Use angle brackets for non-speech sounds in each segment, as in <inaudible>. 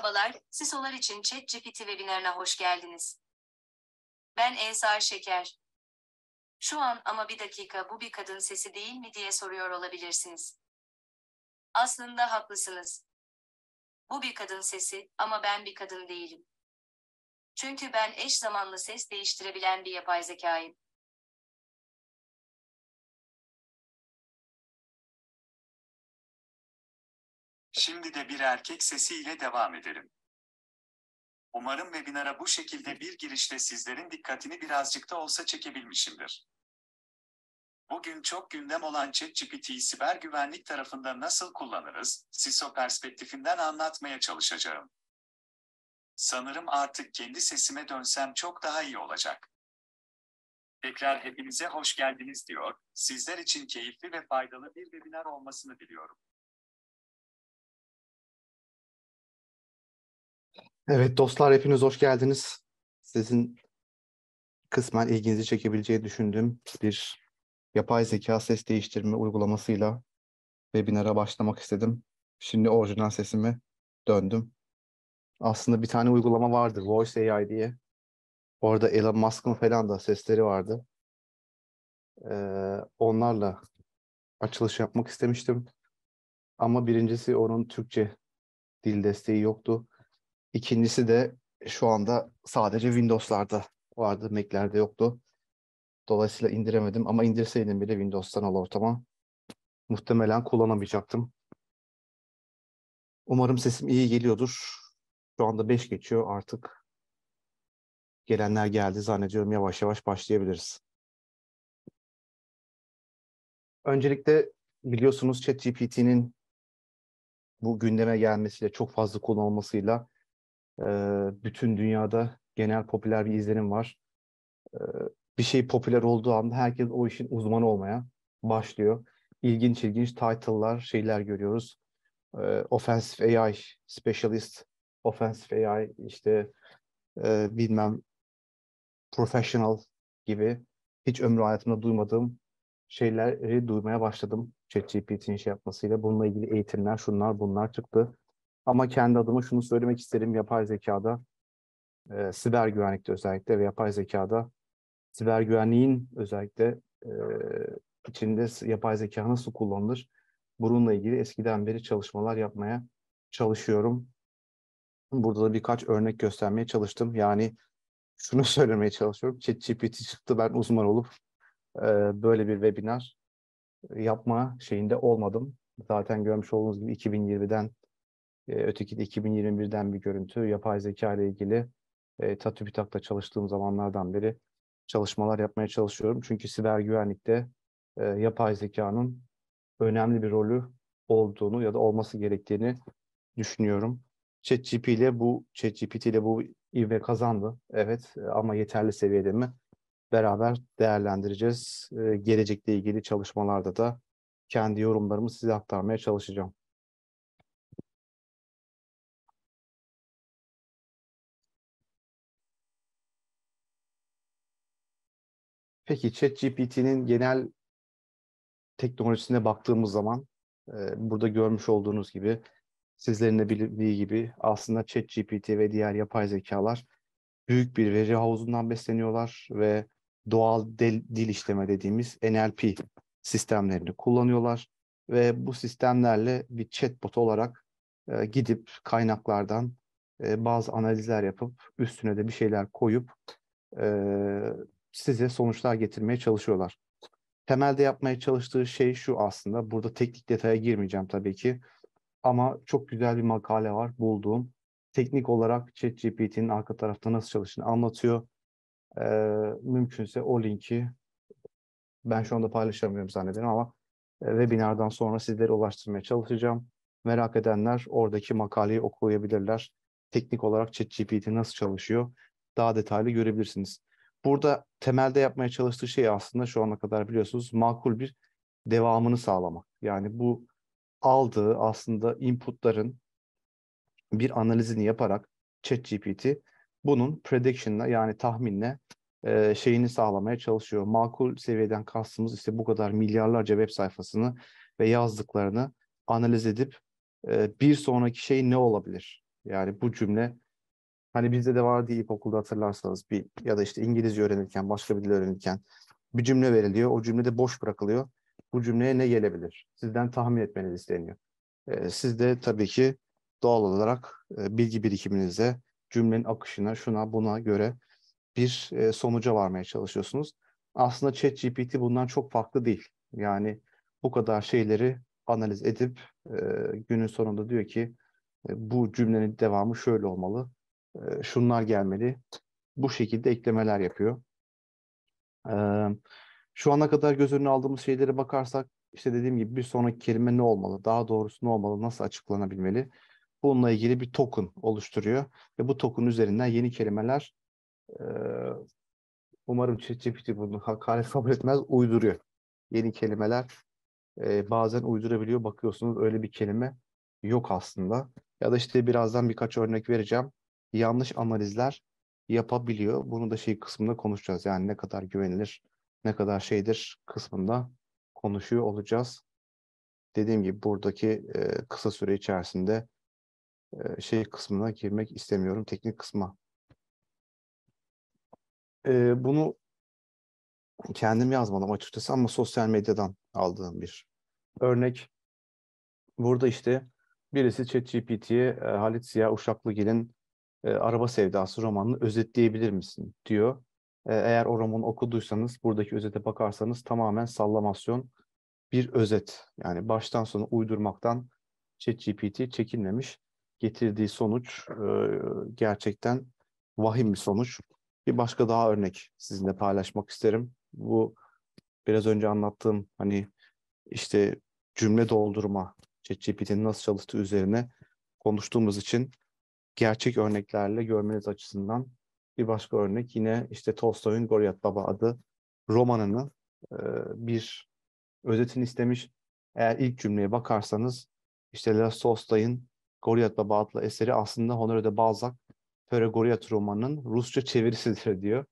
Merhabalar, SISO'lar için ChatGPT webinarına hoş geldiniz. Ben Ensar Şeker. Şu an ama bir dakika bu bir kadın sesi değil mi diye soruyor olabilirsiniz. Aslında haklısınız. Bu bir kadın sesi ama ben bir kadın değilim. Çünkü ben eş zamanlı ses değiştirebilen bir yapay zekayım. Şimdi de bir erkek sesiyle devam edelim. Umarım webinara bu şekilde bir girişle sizlerin dikkatini birazcık da olsa çekebilmişimdir. Bugün çok gündem olan ChatGPT'yi siber güvenlik tarafında nasıl kullanırız, CISO perspektifinden anlatmaya çalışacağım. Sanırım artık kendi sesime dönsem çok daha iyi olacak. Tekrar hepinize hoş geldiniz diyor, sizler için keyifli ve faydalı bir webinar olmasını diliyorum. Evet dostlar hepiniz hoş geldiniz. Sizin kısmen ilginizi çekebileceği düşündüğüm bir yapay zeka ses değiştirme uygulamasıyla webinara başlamak istedim. Şimdi orijinal sesimi döndüm. Aslında bir tane uygulama vardı Voice AI diye. Orada Elon Musk'ın falan da sesleri vardı. Ee, onlarla açılış yapmak istemiştim. Ama birincisi onun Türkçe dil desteği yoktu. İkincisi de şu anda sadece Windows'larda vardı, Mac'lerde yoktu. Dolayısıyla indiremedim ama indirseydim bile Windows'tan al ortama muhtemelen kullanamayacaktım. Umarım sesim iyi geliyordur. Şu anda 5 geçiyor artık. Gelenler geldi zannediyorum yavaş yavaş başlayabiliriz. Öncelikle biliyorsunuz ChatGPT'nin bu gündeme gelmesiyle çok fazla kullanılmasıyla ee, bütün dünyada genel popüler bir izlenim var. Ee, bir şey popüler olduğu anda herkes o işin uzmanı olmaya başlıyor. İlginç ilginç title'lar, şeyler görüyoruz. Ee, offensive AI Specialist, Offensive AI işte e, bilmem Professional gibi hiç ömrü hayatımda duymadığım şeyleri duymaya başladım. ChatGPT'nin şey yapmasıyla bununla ilgili eğitimler şunlar bunlar çıktı. Ama kendi adıma şunu söylemek isterim. Yapay zekada, e, siber güvenlikte özellikle ve yapay zekada siber güvenliğin özellikle e, içinde yapay zeka nasıl kullanılır? Bununla ilgili eskiden beri çalışmalar yapmaya çalışıyorum. Burada da birkaç örnek göstermeye çalıştım. Yani şunu <laughs> söylemeye çalışıyorum. ChatGPT çıktı ben uzman olup e, böyle bir webinar yapma şeyinde olmadım. Zaten görmüş olduğunuz gibi 2020'den öteki de 2021'den bir görüntü. Yapay zeka ile ilgili e, TATÜBİTAK'ta çalıştığım zamanlardan beri çalışmalar yapmaya çalışıyorum. Çünkü siber güvenlikte e, yapay zekanın önemli bir rolü olduğunu ya da olması gerektiğini düşünüyorum. ChatGPT ile bu ChatGPT ile bu ivme kazandı. Evet e, ama yeterli seviyede mi? Beraber değerlendireceğiz. Ee, gelecekle ilgili çalışmalarda da kendi yorumlarımı size aktarmaya çalışacağım. Peki ChatGPT'nin genel teknolojisine baktığımız zaman e, burada görmüş olduğunuz gibi sizlerin de bildiği gibi aslında ChatGPT ve diğer yapay zekalar büyük bir veri havuzundan besleniyorlar ve doğal dil, dil işleme dediğimiz NLP sistemlerini kullanıyorlar ve bu sistemlerle bir chatbot olarak e, gidip kaynaklardan e, bazı analizler yapıp üstüne de bir şeyler koyup e, size sonuçlar getirmeye çalışıyorlar. Temelde yapmaya çalıştığı şey şu aslında. Burada teknik detaya girmeyeceğim tabii ki. Ama çok güzel bir makale var bulduğum. Teknik olarak ChatGPT'nin arka tarafta nasıl çalıştığını anlatıyor. Ee, mümkünse o linki ben şu anda paylaşamıyorum zannederim ama e, webinardan sonra sizlere ulaştırmaya çalışacağım. Merak edenler oradaki makaleyi okuyabilirler. Teknik olarak ChatGPT nasıl çalışıyor daha detaylı görebilirsiniz burada temelde yapmaya çalıştığı şey aslında şu ana kadar biliyorsunuz makul bir devamını sağlamak. Yani bu aldığı aslında inputların bir analizini yaparak ChatGPT bunun prediction'la yani tahminle e, şeyini sağlamaya çalışıyor. Makul seviyeden kastımız işte bu kadar milyarlarca web sayfasını ve yazdıklarını analiz edip e, bir sonraki şey ne olabilir? Yani bu cümle Hani bizde de vardı ilkokulda hatırlarsanız bir ya da işte İngilizce öğrenirken başka bir dil öğrenirken bir cümle veriliyor. O cümlede boş bırakılıyor. Bu cümleye ne gelebilir? Sizden tahmin etmeniz isteniyor. Ee, siz de tabii ki doğal olarak e, bilgi birikiminize, cümlenin akışına, şuna buna göre bir e, sonuca varmaya çalışıyorsunuz. Aslında ChatGPT bundan çok farklı değil. Yani bu kadar şeyleri analiz edip e, günün sonunda diyor ki e, bu cümlenin devamı şöyle olmalı şunlar gelmeli. Bu şekilde eklemeler yapıyor. şu ana kadar göz önüne aldığımız şeylere bakarsak işte dediğim gibi bir sonraki kelime ne olmalı, daha doğrusu ne olmalı, nasıl açıklanabilmeli? Bununla ilgili bir token oluşturuyor ve bu token üzerinden yeni kelimeler umarım ChatGPT bunu hakaret kabul etmez uyduruyor. Yeni kelimeler bazen uydurabiliyor. Bakıyorsunuz öyle bir kelime yok aslında. Ya da işte birazdan birkaç örnek vereceğim yanlış analizler yapabiliyor. Bunu da şey kısmında konuşacağız. Yani ne kadar güvenilir, ne kadar şeydir kısmında konuşuyor olacağız. Dediğim gibi buradaki e, kısa süre içerisinde e, şey kısmına girmek istemiyorum. Teknik kısma. E, bunu kendim yazmadım açıkçası ama sosyal medyadan aldığım bir örnek. Burada işte birisi ChatGPT'ye e, Halit Ziya Uşaklıgil'in e, Araba Sevdası romanını özetleyebilir misin diyor. E, eğer o romanı okuduysanız buradaki özete bakarsanız tamamen sallamasyon bir özet. Yani baştan sona uydurmaktan ChatGPT çekinmemiş. Getirdiği sonuç e, gerçekten vahim bir sonuç. Bir başka daha örnek sizinle paylaşmak isterim. Bu biraz önce anlattığım hani işte cümle doldurma ChatGPT'nin nasıl çalıştığı üzerine konuştuğumuz için gerçek örneklerle görmeniz açısından bir başka örnek yine işte Tolstoy'un Goliath Baba adı romanını e, bir özetini istemiş. Eğer ilk cümleye bakarsanız işte Leo Tolstoy'un Goliath Baba adlı eseri aslında Honoré de Balzac Töre Goliath romanının Rusça çevirisidir <laughs> diyor.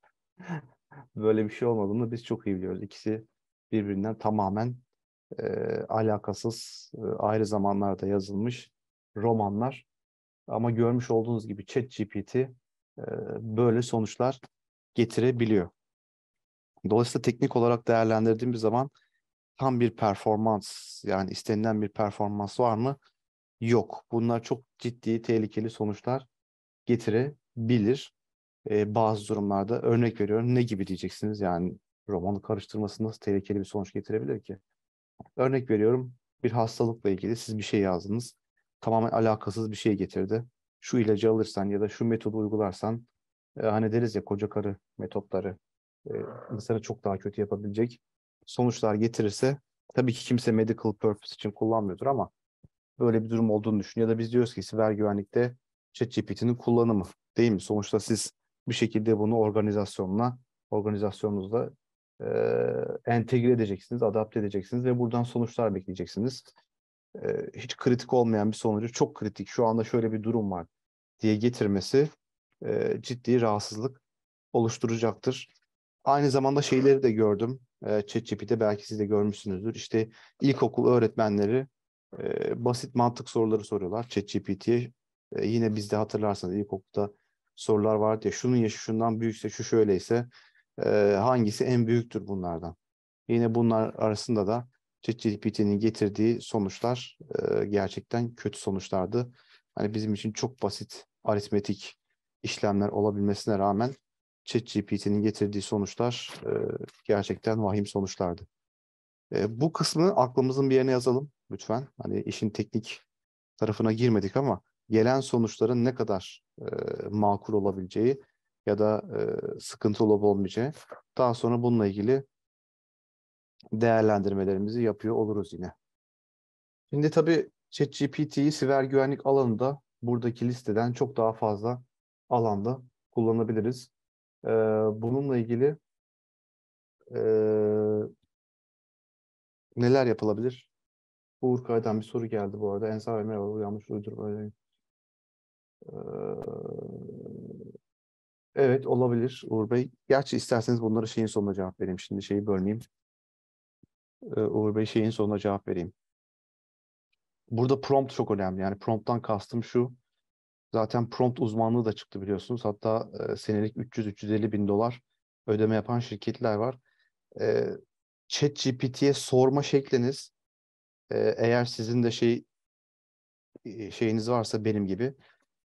Böyle bir şey olmadığını biz çok iyi biliyoruz. İkisi birbirinden tamamen e, alakasız, e, ayrı zamanlarda yazılmış romanlar. Ama görmüş olduğunuz gibi ChatGPT e, böyle sonuçlar getirebiliyor. Dolayısıyla teknik olarak değerlendirdiğim bir zaman tam bir performans yani istenilen bir performans var mı? Yok. Bunlar çok ciddi tehlikeli sonuçlar getirebilir. Ee, bazı durumlarda örnek veriyorum ne gibi diyeceksiniz yani romanı karıştırması nasıl tehlikeli bir sonuç getirebilir ki? Örnek veriyorum bir hastalıkla ilgili siz bir şey yazdınız tamamen alakasız bir şey getirdi. Şu ilacı alırsan ya da şu metodu uygularsan e, hani deriz ya koca karı metotları e, insanı çok daha kötü yapabilecek sonuçlar getirirse tabii ki kimse medical purpose için kullanmıyordur ama böyle bir durum olduğunu düşün. Ya da biz diyoruz ki siber güvenlikte ChatGPT'nin kullanımı değil mi? Sonuçta siz bir şekilde bunu organizasyonla, organizasyonunuzda e, entegre edeceksiniz, adapte edeceksiniz ve buradan sonuçlar bekleyeceksiniz e, hiç kritik olmayan bir sonucu çok kritik şu anda şöyle bir durum var diye getirmesi e, ciddi rahatsızlık oluşturacaktır. Aynı zamanda şeyleri de gördüm. E, ChatGPT'de belki siz de görmüşsünüzdür. İşte ilkokul öğretmenleri e, basit mantık soruları soruyorlar ChatGPT'ye. E, yine bizde hatırlarsanız ilkokulda sorular vardı ya şunun yaşı şundan büyükse şu şöyleyse e, hangisi en büyüktür bunlardan. Yine bunlar arasında da ChatGPT'nin getirdiği sonuçlar e, gerçekten kötü sonuçlardı. Hani bizim için çok basit aritmetik işlemler olabilmesine rağmen ChatGPT'nin getirdiği sonuçlar e, gerçekten vahim sonuçlardı. E, bu kısmı aklımızın bir yerine yazalım lütfen. Hani işin teknik tarafına girmedik ama gelen sonuçların ne kadar e, makul olabileceği ya da e, sıkıntı olup olmayacağı. Daha sonra bununla ilgili değerlendirmelerimizi yapıyor oluruz yine. Şimdi tabii ChatGPT'yi siber güvenlik alanında buradaki listeden çok daha fazla alanda kullanabiliriz. Ee, bununla ilgili e, neler yapılabilir? Uğur Kaya'dan bir soru geldi bu arada. Ensar Bey merhaba, yanlış uydurma. Ee, evet olabilir Uğur Bey. Gerçi isterseniz bunları şeyin sonuna cevap vereyim. Şimdi şeyi bölmeyeyim. Ee, Uğur Bey şeyin sonuna cevap vereyim. Burada prompt çok önemli. Yani prompt'tan kastım şu. Zaten prompt uzmanlığı da çıktı biliyorsunuz. Hatta e, senelik 300-350 bin dolar ödeme yapan şirketler var. E, Chat GPT'ye sorma şekliniz e, eğer sizin de şey e, şeyiniz varsa benim gibi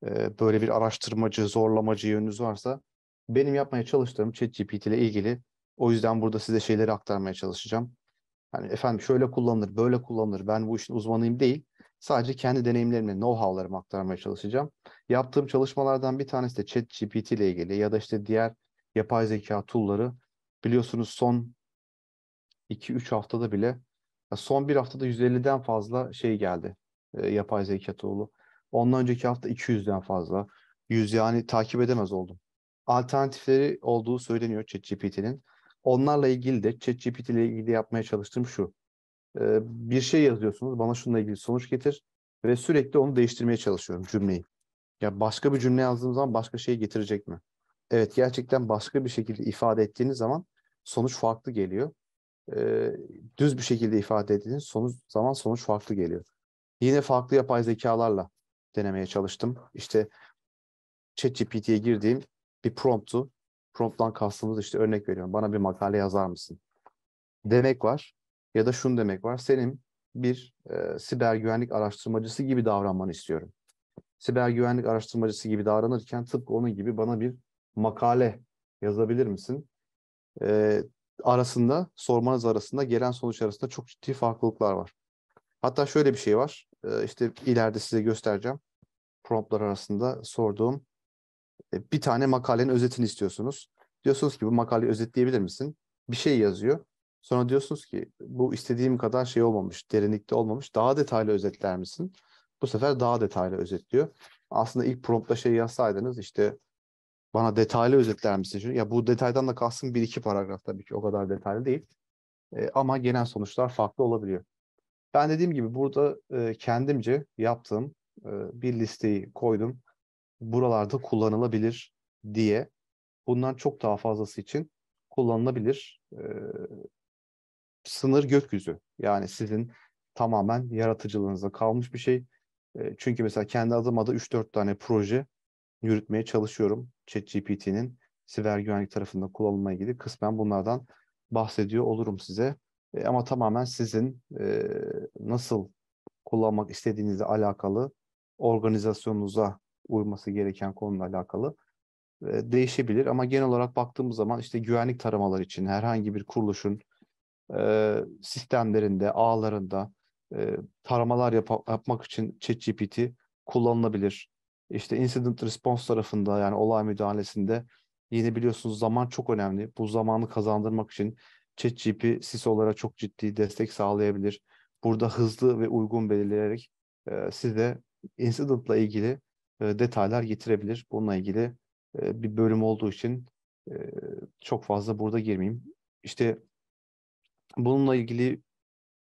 e, böyle bir araştırmacı, zorlamacı yönünüz varsa benim yapmaya çalıştığım Chat GPT ile ilgili o yüzden burada size şeyleri aktarmaya çalışacağım. Hani efendim şöyle kullanılır, böyle kullanılır, ben bu işin uzmanıyım değil. Sadece kendi deneyimlerimi, know-how'larımı aktarmaya çalışacağım. Yaptığım çalışmalardan bir tanesi de ChatGPT ile ilgili ya da işte diğer yapay zeka tool'ları. Biliyorsunuz son 2-3 haftada bile, son bir haftada 150'den fazla şey geldi e, yapay zeka tool'u. Ondan önceki hafta 200'den fazla. 100 yani takip edemez oldum. Alternatifleri olduğu söyleniyor ChatGPT'nin. Onlarla ilgili de ChatGPT ile ilgili yapmaya çalıştığım şu. E, bir şey yazıyorsunuz bana şununla ilgili sonuç getir ve sürekli onu değiştirmeye çalışıyorum cümleyi. Ya başka bir cümle yazdığım zaman başka şey getirecek mi? Evet gerçekten başka bir şekilde ifade ettiğiniz zaman sonuç farklı geliyor. E, düz bir şekilde ifade ettiğiniz sonuç zaman sonuç farklı geliyor. Yine farklı yapay zekalarla denemeye çalıştım. İşte ChatGPT'ye girdiğim bir promptu Prompt'tan kastımız işte örnek veriyorum. Bana bir makale yazar mısın? Demek var ya da şunu demek var. Senin bir e, siber güvenlik araştırmacısı gibi davranmanı istiyorum. Siber güvenlik araştırmacısı gibi davranırken tıpkı onun gibi bana bir makale yazabilir misin? E, arasında, sormanız arasında, gelen sonuç arasında çok ciddi farklılıklar var. Hatta şöyle bir şey var. E, işte ileride size göstereceğim. Promptlar arasında sorduğum e, bir tane makalenin özetini istiyorsunuz. Diyorsunuz ki bu makaleyi özetleyebilir misin? Bir şey yazıyor. Sonra diyorsunuz ki bu istediğim kadar şey olmamış, derinlikte olmamış. Daha detaylı özetler misin? Bu sefer daha detaylı özetliyor. Aslında ilk promptta şey yazsaydınız işte bana detaylı özetler misin? Şunu? Ya bu detaydan da kalsın bir iki paragraf tabii ki o kadar detaylı değil. E, ama genel sonuçlar farklı olabiliyor. Ben dediğim gibi burada e, kendimce yaptığım e, bir listeyi koydum buralarda kullanılabilir diye bundan çok daha fazlası için kullanılabilir e, sınır gökyüzü. Yani sizin tamamen yaratıcılığınıza kalmış bir şey. E, çünkü mesela kendi adıma da 3-4 tane proje yürütmeye çalışıyorum. ChatGPT'nin siber güvenlik tarafında kullanılmaya ilgili kısmen bunlardan bahsediyor olurum size. E, ama tamamen sizin e, nasıl kullanmak istediğinizle alakalı organizasyonunuza uyması gereken konuyla alakalı e, değişebilir. Ama genel olarak baktığımız zaman işte güvenlik taramalar için herhangi bir kuruluşun e, sistemlerinde, ağlarında e, taramalar yap- yapmak için ChatGPT kullanılabilir. İşte incident response tarafında yani olay müdahalesinde yine biliyorsunuz zaman çok önemli. Bu zamanı kazandırmak için ChatGPT CISO'lara çok ciddi destek sağlayabilir. Burada hızlı ve uygun belirleyerek e, size incident'la ilgili e, detaylar getirebilir. Bununla ilgili e, bir bölüm olduğu için e, çok fazla burada girmeyeyim. İşte bununla ilgili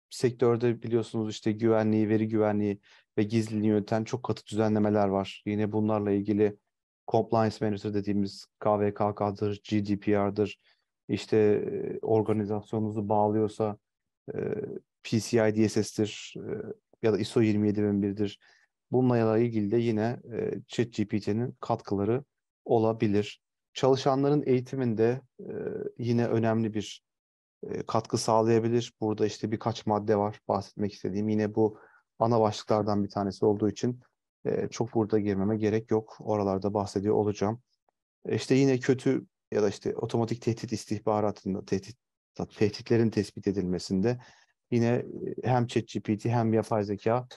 sektörde biliyorsunuz işte güvenliği, veri güvenliği ve gizliliği yöneten çok katı düzenlemeler var. Yine bunlarla ilgili compliance manager dediğimiz KVKK'dır, GDPR'dır. İşte organizasyonunuzu bağlıyorsa PCI DSS'tir ya da ISO 27001'dir. Bununla ilgili de yine e, ChatGPT'nin katkıları olabilir. Çalışanların eğitiminde e, yine önemli bir e, katkı sağlayabilir. Burada işte birkaç madde var bahsetmek istediğim. Yine bu ana başlıklardan bir tanesi olduğu için e, çok burada girmeme gerek yok. Oralarda bahsediyor olacağım. E, işte yine kötü ya da işte otomatik tehdit istihbaratında tehdit tehditlerin tespit edilmesinde yine hem ChatGPT hem yapay zeka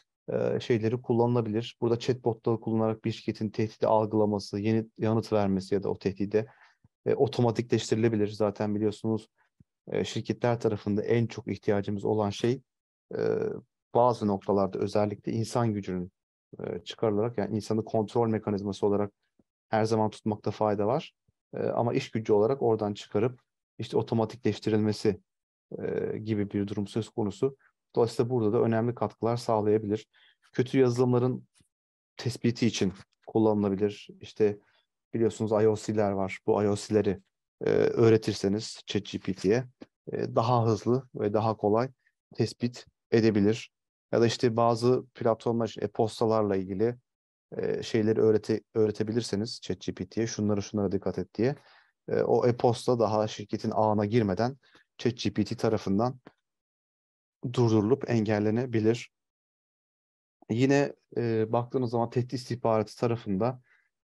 şeyleri kullanılabilir. Burada chatbotları kullanarak bir şirketin tehdidi algılaması, yeni yanıt vermesi ya da o tehdide e, otomatikleştirilebilir. Zaten biliyorsunuz e, şirketler tarafında en çok ihtiyacımız olan şey e, bazı noktalarda özellikle insan gücünün e, çıkarılarak yani insanı kontrol mekanizması olarak her zaman tutmakta fayda var. E, ama iş gücü olarak oradan çıkarıp işte otomatikleştirilmesi e, gibi bir durum söz konusu. Dolayısıyla burada da önemli katkılar sağlayabilir. Kötü yazılımların tespiti için kullanılabilir. İşte biliyorsunuz IOC'ler var. Bu IOC'leri e, öğretirseniz ChatGPT'ye e, daha hızlı ve daha kolay tespit edebilir. Ya da işte bazı platformlar için e-postalarla ilgili e, şeyleri öğrete, öğretebilirseniz ChatGPT'ye şunlara şunlara dikkat et diye e, o e-posta daha şirketin ağına girmeden ChatGPT tarafından durdurulup engellenebilir. Yine e, baktığımız zaman tehdit istihbaratı tarafında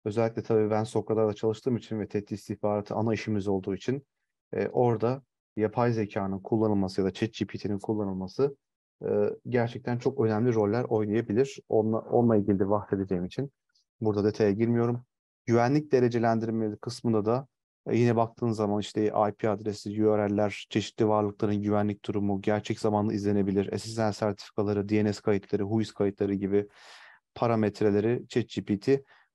özellikle tabii ben Sokra'da da çalıştığım için ve tehdit istihbaratı ana işimiz olduğu için e, orada yapay zekanın kullanılması ya da ChatGPT'nin kullanılması e, gerçekten çok önemli roller oynayabilir. Onunla, onunla ilgili de bahsedeceğim için burada detaya girmiyorum. Güvenlik derecelendirmeleri kısmında da e, yine baktığın zaman işte IP adresi, URL'ler, çeşitli varlıkların güvenlik durumu, gerçek zamanlı izlenebilir, SSL sertifikaları, DNS kayıtları, Whois kayıtları gibi parametreleri ChatGPT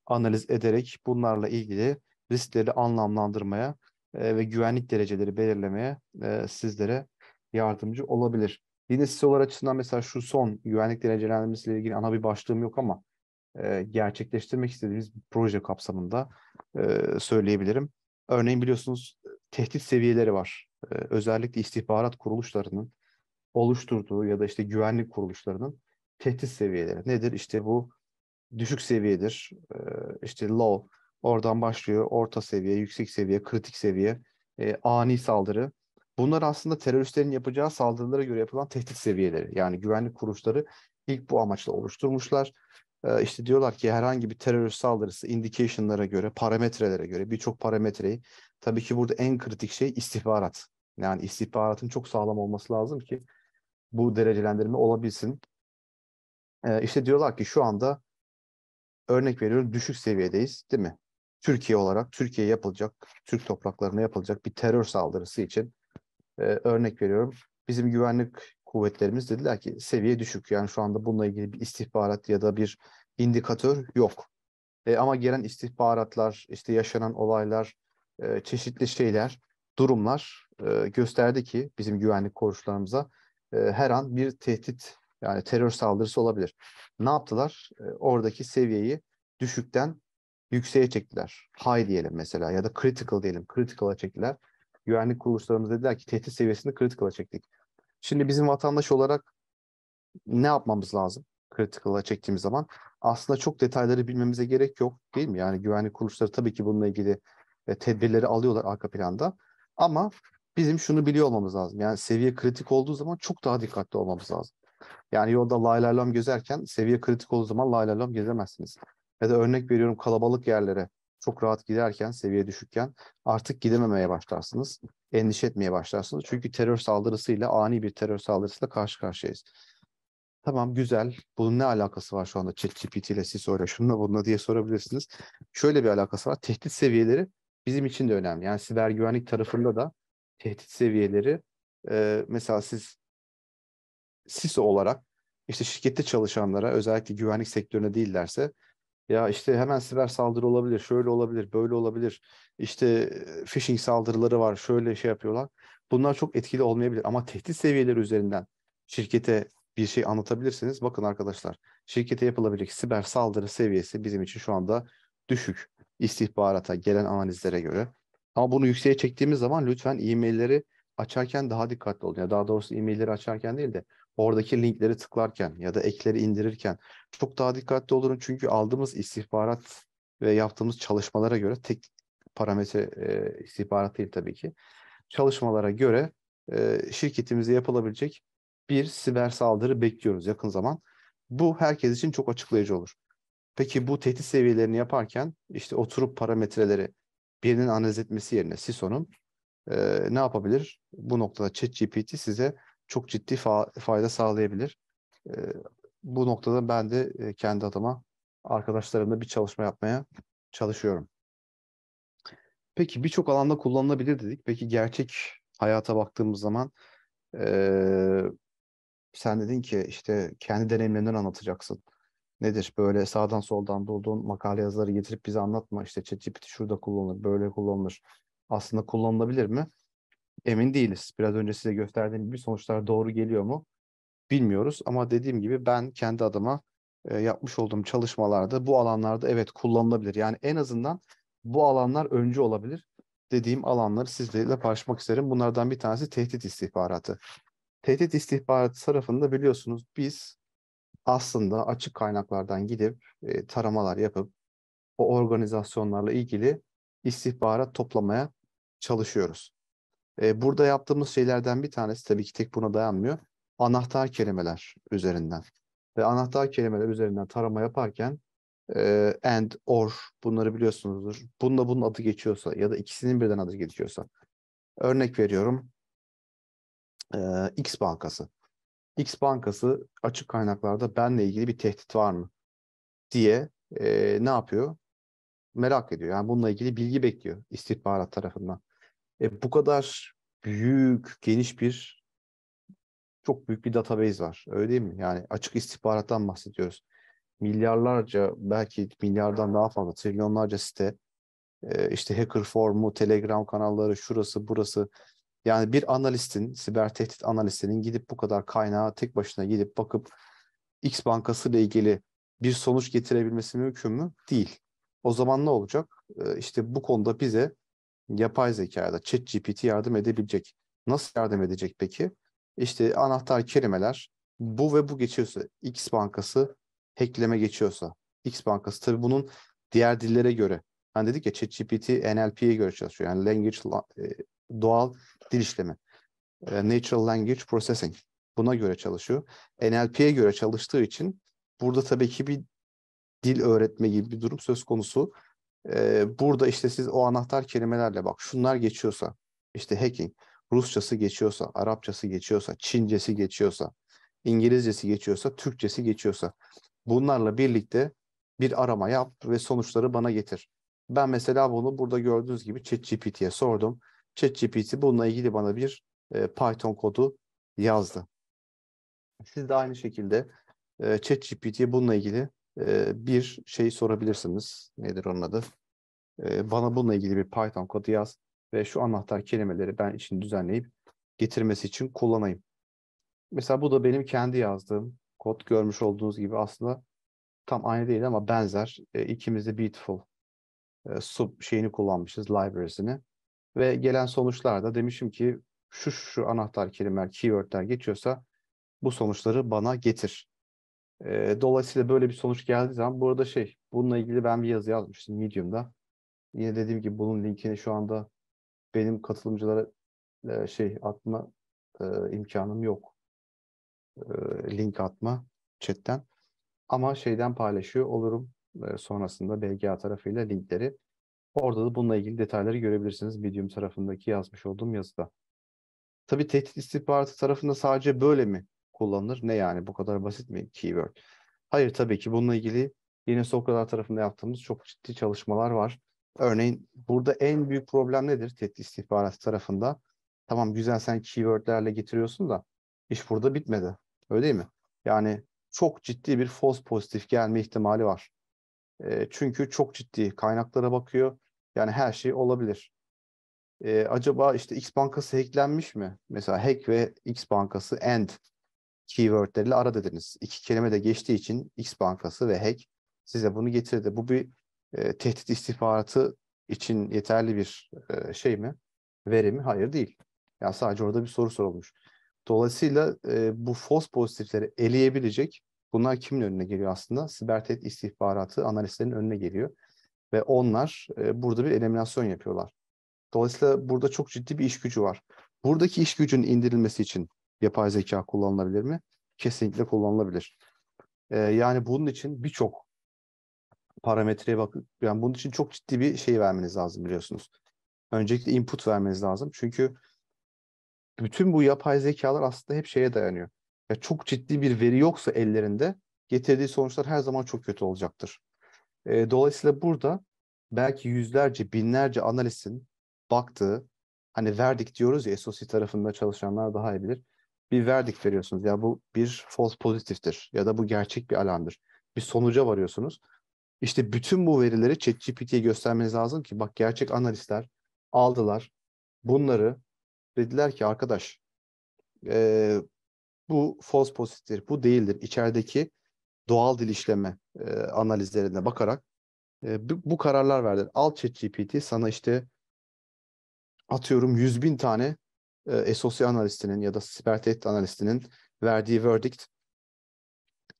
analiz ederek bunlarla ilgili riskleri anlamlandırmaya e, ve güvenlik dereceleri belirlemeye e, sizlere yardımcı olabilir. Yine SEO'lar açısından mesela şu son güvenlik derecelendirmesiyle ilgili ana bir başlığım yok ama gerçekleştirmek istediğimiz bir proje kapsamında söyleyebilirim. Örneğin biliyorsunuz e, tehdit seviyeleri var. E, özellikle istihbarat kuruluşlarının oluşturduğu ya da işte güvenlik kuruluşlarının tehdit seviyeleri. Nedir? İşte bu düşük seviyedir. Ee, işte low. Oradan başlıyor. Orta seviye, yüksek seviye, kritik seviye, e, ani saldırı. Bunlar aslında teröristlerin yapacağı saldırılara göre yapılan tehdit seviyeleri. Yani güvenlik kuruluşları ilk bu amaçla oluşturmuşlar e, işte diyorlar ki herhangi bir terörist saldırısı indication'lara göre, parametrelere göre birçok parametreyi tabii ki burada en kritik şey istihbarat. Yani istihbaratın çok sağlam olması lazım ki bu derecelendirme olabilsin. E, işte diyorlar ki şu anda örnek veriyorum düşük seviyedeyiz değil mi? Türkiye olarak Türkiye yapılacak, Türk topraklarına yapılacak bir terör saldırısı için e, örnek veriyorum. Bizim güvenlik kuvvetlerimiz dediler ki seviye düşük. Yani şu anda bununla ilgili bir istihbarat ya da bir indikatör yok. E, ama gelen istihbaratlar, işte yaşanan olaylar, e, çeşitli şeyler, durumlar e, gösterdi ki bizim güvenlik koşullarımıza e, her an bir tehdit yani terör saldırısı olabilir. Ne yaptılar? E, oradaki seviyeyi düşükten yükseğe çektiler. High diyelim mesela ya da critical diyelim. Critical'a çektiler. Güvenlik kuruluşlarımız dediler ki tehdit seviyesini critical'a çektik. Şimdi bizim vatandaş olarak ne yapmamız lazım? Critical'a e çektiğimiz zaman aslında çok detayları bilmemize gerek yok değil mi? Yani güvenlik kuruluşları tabii ki bununla ilgili e, tedbirleri alıyorlar arka planda. Ama bizim şunu biliyor olmamız lazım. Yani seviye kritik olduğu zaman çok daha dikkatli olmamız lazım. Yani yolda laylalam gezerken seviye kritik olduğu zaman laylalam gezemezsiniz. Ya da örnek veriyorum kalabalık yerlere çok rahat giderken, seviye düşükken artık gidememeye başlarsınız. Endişe etmeye başlarsınız. Çünkü terör saldırısıyla, ani bir terör saldırısıyla karşı karşıyayız. Tamam güzel. Bunun ne alakası var şu anda ChatGPT ile SISO ile şununla bununla diye sorabilirsiniz. Şöyle bir alakası var. Tehdit seviyeleri bizim için de önemli. Yani siber güvenlik tarafında da tehdit seviyeleri e, mesela siz SISO olarak işte şirkette çalışanlara özellikle güvenlik sektörüne değillerse ya işte hemen siber saldırı olabilir, şöyle olabilir, böyle olabilir. İşte phishing saldırıları var, şöyle şey yapıyorlar. Bunlar çok etkili olmayabilir ama tehdit seviyeleri üzerinden şirkete bir şey anlatabilirsiniz. Bakın arkadaşlar, şirkete yapılabilecek siber saldırı seviyesi bizim için şu anda düşük istihbarata gelen analizlere göre. Ama bunu yükseğe çektiğimiz zaman lütfen e-mailleri açarken daha dikkatli olun. Ya daha doğrusu e-mailleri açarken değil de oradaki linkleri tıklarken ya da ekleri indirirken çok daha dikkatli olun çünkü aldığımız istihbarat ve yaptığımız çalışmalara göre tek parametre e, istihbarat değil tabii ki. Çalışmalara göre e, şirketimize yapılabilecek bir siber saldırı bekliyoruz yakın zaman. Bu herkes için çok açıklayıcı olur. Peki bu tehdit seviyelerini yaparken işte oturup parametreleri birinin analiz etmesi yerine CISO'nun e, ne yapabilir? Bu noktada ChatGPT size çok ciddi fa- fayda sağlayabilir. E, bu noktada ben de e, kendi adıma arkadaşlarımla bir çalışma yapmaya çalışıyorum. Peki birçok alanda kullanılabilir dedik. Peki gerçek hayata baktığımız zaman ee, sen dedin ki işte kendi deneyimlerinden anlatacaksın. Nedir böyle sağdan soldan bulduğun makale yazıları getirip bize anlatma. İşte ChatGPT şurada kullanılır, böyle kullanılır. Aslında kullanılabilir mi? Emin değiliz. Biraz önce size gösterdiğim gibi sonuçlar doğru geliyor mu? bilmiyoruz ama dediğim gibi ben kendi adıma e, yapmış olduğum çalışmalarda bu alanlarda evet kullanılabilir. Yani en azından bu alanlar öncü olabilir dediğim alanları sizlerle paylaşmak isterim. Bunlardan bir tanesi tehdit istihbaratı. Tehdit istihbaratı tarafında biliyorsunuz biz aslında açık kaynaklardan gidip e, taramalar yapıp o organizasyonlarla ilgili istihbarat toplamaya çalışıyoruz. E, burada yaptığımız şeylerden bir tanesi tabii ki tek buna dayanmıyor anahtar kelimeler üzerinden ve anahtar kelimeler üzerinden tarama yaparken e, and, or bunları biliyorsunuzdur. Bununla bunun adı geçiyorsa ya da ikisinin birden adı geçiyorsa. Örnek veriyorum. E, X bankası. X bankası açık kaynaklarda benle ilgili bir tehdit var mı diye e, ne yapıyor? Merak ediyor. Yani bununla ilgili bilgi bekliyor istihbarat tarafından. E, bu kadar büyük, geniş bir çok büyük bir database var. Öyle değil mi? Yani açık istihbarattan bahsediyoruz. Milyarlarca belki milyardan daha fazla trilyonlarca site e, işte hacker formu, telegram kanalları, şurası burası. Yani bir analistin, siber tehdit analistinin gidip bu kadar kaynağa tek başına gidip bakıp X bankası ile ilgili bir sonuç getirebilmesi mümkün mü? Değil. O zaman ne olacak? E, işte bu konuda bize yapay zekada ChatGPT yardım edebilecek. Nasıl yardım edecek peki? işte anahtar kelimeler bu ve bu geçiyorsa X bankası hackleme geçiyorsa X bankası tabii bunun diğer dillere göre hani dedik ya ChatGPT NLP'ye göre çalışıyor. Yani language e, doğal dil işlemi. E, natural Language Processing buna göre çalışıyor. NLP'ye göre çalıştığı için burada tabii ki bir dil öğretme gibi bir durum söz konusu. E, burada işte siz o anahtar kelimelerle bak şunlar geçiyorsa işte hacking Rusçası geçiyorsa, Arapçası geçiyorsa, Çincesi geçiyorsa, İngilizcesi geçiyorsa, Türkçesi geçiyorsa bunlarla birlikte bir arama yap ve sonuçları bana getir. Ben mesela bunu burada gördüğünüz gibi ChatGPT'ye sordum. ChatGPT bununla ilgili bana bir e, Python kodu yazdı. Siz de aynı şekilde e, ChatGPT'ye bununla ilgili e, bir şey sorabilirsiniz. Nedir onun adı? bana bununla ilgili bir Python kodu yaz ve şu anahtar kelimeleri ben için düzenleyip getirmesi için kullanayım. Mesela bu da benim kendi yazdığım kod görmüş olduğunuz gibi aslında tam aynı değil ama benzer. E, ikimiz de Beautiful e, sub şeyini kullanmışız, library'sini. Ve gelen sonuçlarda demişim ki şu şu anahtar kelimeler, keywordler geçiyorsa bu sonuçları bana getir. E, dolayısıyla böyle bir sonuç geldiği zaman burada şey, bununla ilgili ben bir yazı yazmıştım Medium'da. Yine dediğim gibi bunun linkini şu anda benim katılımcılara e, şey atma e, imkanım yok. E, link atma chatten. Ama şeyden paylaşıyor olurum e, sonrasında BGA tarafıyla linkleri. Orada da bununla ilgili detayları görebilirsiniz Medium tarafındaki yazmış olduğum yazıda. Tabii tehdit istihbaratı tarafında sadece böyle mi kullanılır? Ne yani bu kadar basit mi keyword? Hayır tabii ki bununla ilgili yine Sokralar tarafında yaptığımız çok ciddi çalışmalar var. Örneğin burada en büyük problem nedir tehdit istihbarat tarafında? Tamam güzel sen keywordlerle getiriyorsun da iş burada bitmedi. Öyle değil mi? Yani çok ciddi bir false pozitif gelme ihtimali var. E, çünkü çok ciddi kaynaklara bakıyor. Yani her şey olabilir. E, acaba işte X bankası hacklenmiş mi? Mesela hack ve X bankası and keywordleriyle ara dediniz. İki kelime de geçtiği için X bankası ve hack size bunu getirdi. Bu bir e, tehdit istihbaratı için yeterli bir e, şey mi? Veri mi? Hayır değil. Yani sadece orada bir soru sorulmuş. Dolayısıyla e, bu false pozitifleri eleyebilecek bunlar kimin önüne geliyor aslında? Siber tehdit istihbaratı analistlerinin önüne geliyor. Ve onlar e, burada bir eliminasyon yapıyorlar. Dolayısıyla burada çok ciddi bir iş gücü var. Buradaki iş gücünün indirilmesi için yapay zeka kullanılabilir mi? Kesinlikle kullanılabilir. E, yani bunun için birçok parametreye bakıp yani bunun için çok ciddi bir şey vermeniz lazım biliyorsunuz. Öncelikle input vermeniz lazım. Çünkü bütün bu yapay zekalar aslında hep şeye dayanıyor. Ya çok ciddi bir veri yoksa ellerinde getirdiği sonuçlar her zaman çok kötü olacaktır. E, dolayısıyla burada belki yüzlerce, binlerce analistin baktığı hani verdik diyoruz ya SOC tarafında çalışanlar daha iyi bilir. Bir verdik veriyorsunuz. Ya bu bir false pozitiftir ya da bu gerçek bir alandır. Bir sonuca varıyorsunuz. İşte bütün bu verileri ChatGPT'ye göstermeniz lazım ki bak gerçek analistler aldılar bunları dediler ki arkadaş e, bu false pozitiftir, bu değildir. İçerideki doğal dil işleme e, analizlerine bakarak e, bu, bu kararlar verdi Al ChatGPT sana işte atıyorum 100 bin tane e, SOC analistinin ya da siber Threat analistinin verdiği verdict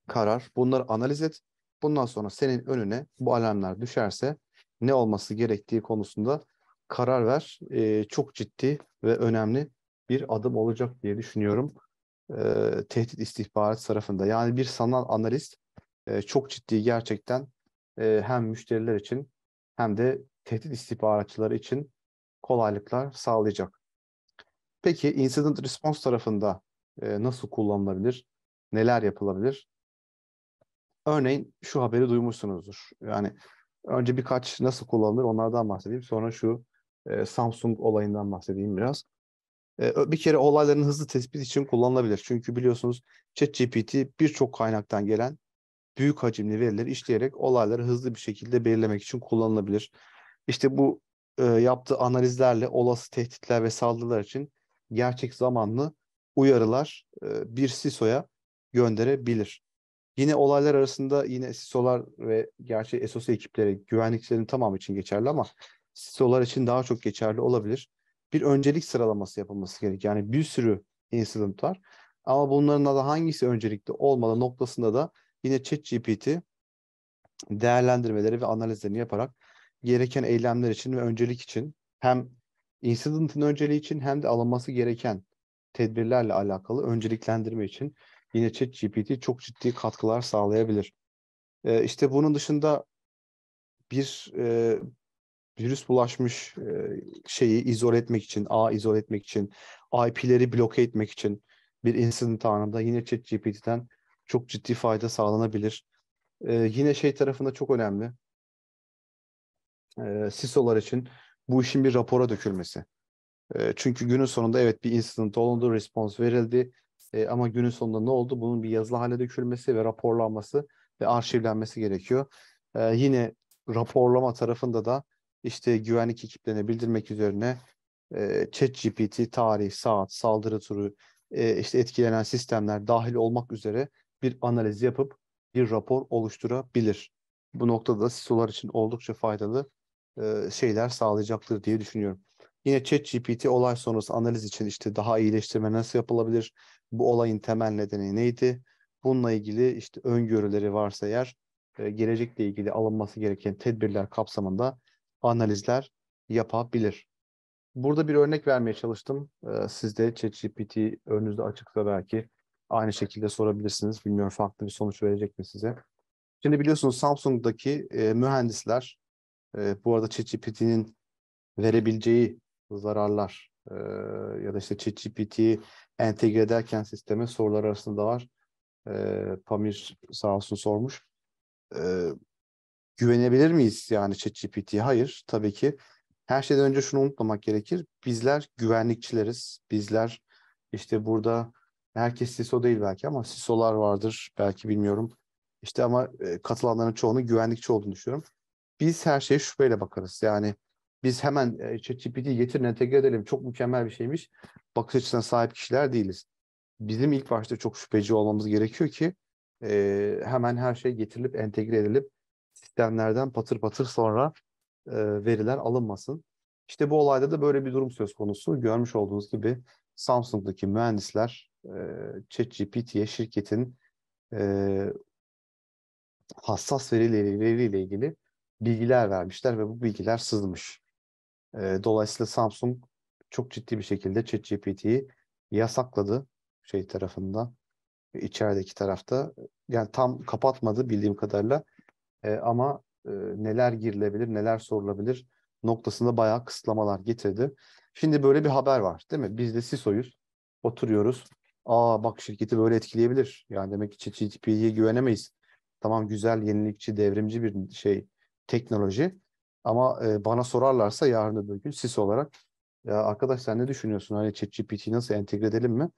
karar. Bunları analiz et Bundan sonra senin önüne bu alarmlar düşerse ne olması gerektiği konusunda karar ver. E, çok ciddi ve önemli bir adım olacak diye düşünüyorum. E, tehdit istihbarat tarafında. Yani bir sanal analist e, çok ciddi gerçekten e, hem müşteriler için hem de tehdit istihbaratçıları için kolaylıklar sağlayacak. Peki incident response tarafında e, nasıl kullanılabilir? Neler yapılabilir? Örneğin şu haberi duymuşsunuzdur. Yani önce birkaç nasıl kullanılır onlardan bahsedeyim. Sonra şu e, Samsung olayından bahsedeyim biraz. E, bir kere olayların hızlı tespit için kullanılabilir. Çünkü biliyorsunuz ChatGPT birçok kaynaktan gelen büyük hacimli verileri işleyerek olayları hızlı bir şekilde belirlemek için kullanılabilir. İşte bu e, yaptığı analizlerle olası tehditler ve saldırılar için gerçek zamanlı uyarılar e, bir SISO'ya gönderebilir. Yine olaylar arasında yine SISO'lar ve gerçi SOS ekipleri güvenlikçilerin tamamı için geçerli ama SISO'lar için daha çok geçerli olabilir. Bir öncelik sıralaması yapılması gerek. Yani bir sürü incident var. Ama bunların da hangisi öncelikli olmalı noktasında da yine ChatGPT değerlendirmeleri ve analizlerini yaparak gereken eylemler için ve öncelik için hem incident'ın önceliği için hem de alınması gereken tedbirlerle alakalı önceliklendirme için yine ChatGPT çok ciddi katkılar sağlayabilir. E, işte bunun dışında bir e, virüs bulaşmış e, şeyi izole etmek için, ağ izole etmek için, IP'leri bloke etmek için bir incident anında yine ChatGPT'den çok ciddi fayda sağlanabilir. E, yine şey tarafında çok önemli. E, SISO'lar için bu işin bir rapora dökülmesi. E, çünkü günün sonunda evet bir incident olundu, response verildi e, ama günün sonunda ne oldu? Bunun bir yazılı hale dökülmesi ve raporlanması ve arşivlenmesi gerekiyor. E, yine raporlama tarafında da işte güvenlik ekiplerine bildirmek üzerine e, GPT tarih, saat, saldırı türü, e, işte etkilenen sistemler dahil olmak üzere bir analiz yapıp bir rapor oluşturabilir. Bu noktada sular için oldukça faydalı e, şeyler sağlayacaktır diye düşünüyorum. Yine Chat GPT olay sonrası analiz için işte daha iyileştirme nasıl yapılabilir, bu olayın temel nedeni neydi? Bununla ilgili işte öngörüleri varsa eğer e, gelecekle ilgili alınması gereken tedbirler kapsamında analizler yapabilir. Burada bir örnek vermeye çalıştım. E, siz de ChatGPT önünüzde açıksa belki aynı şekilde sorabilirsiniz. Bilmiyorum farklı bir sonuç verecek mi size. Şimdi biliyorsunuz Samsung'daki e, mühendisler e, bu arada ChatGPT'nin verebileceği zararlar e, ya da işte ChatGPT'yi entegre ederken sisteme sorular arasında da var. E, Pamir sağ olsun sormuş. E, güvenebilir miyiz yani ChatGPT'ye? Hayır tabii ki. Her şeyden önce şunu unutmamak gerekir. Bizler güvenlikçileriz. Bizler işte burada herkes SISO değil belki ama SISO'lar vardır belki bilmiyorum. İşte ama katılanların çoğunu güvenlikçi olduğunu düşünüyorum. Biz her şeye şüpheyle bakarız. Yani biz hemen e, ChatGPT'yi getirin entegre edelim çok mükemmel bir şeymiş bakış açısına sahip kişiler değiliz. Bizim ilk başta çok şüpheci olmamız gerekiyor ki e, hemen her şey getirilip entegre edilip sistemlerden patır patır sonra e, veriler alınmasın. İşte bu olayda da böyle bir durum söz konusu. Görmüş olduğunuz gibi Samsung'daki mühendisler e, ChatGPT'ye şirketin hassas verileriyle ilgili bilgiler vermişler ve bu bilgiler sızmış. E, dolayısıyla Samsung çok ciddi bir şekilde ChatGPT'yi yasakladı şey tarafında içerideki tarafta yani tam kapatmadı bildiğim kadarıyla e, ama e, neler girilebilir neler sorulabilir noktasında bayağı kısıtlamalar getirdi. Şimdi böyle bir haber var değil mi? Biz de SISO'yuz. Oturuyoruz. Aa bak şirketi böyle etkileyebilir. Yani demek ki ChatGPT'ye güvenemeyiz. Tamam güzel, yenilikçi, devrimci bir şey, teknoloji. Ama e, bana sorarlarsa yarın öbür gün sis olarak ya arkadaş sen ne düşünüyorsun? Hani ChatGPT'yi nasıl entegre edelim mi?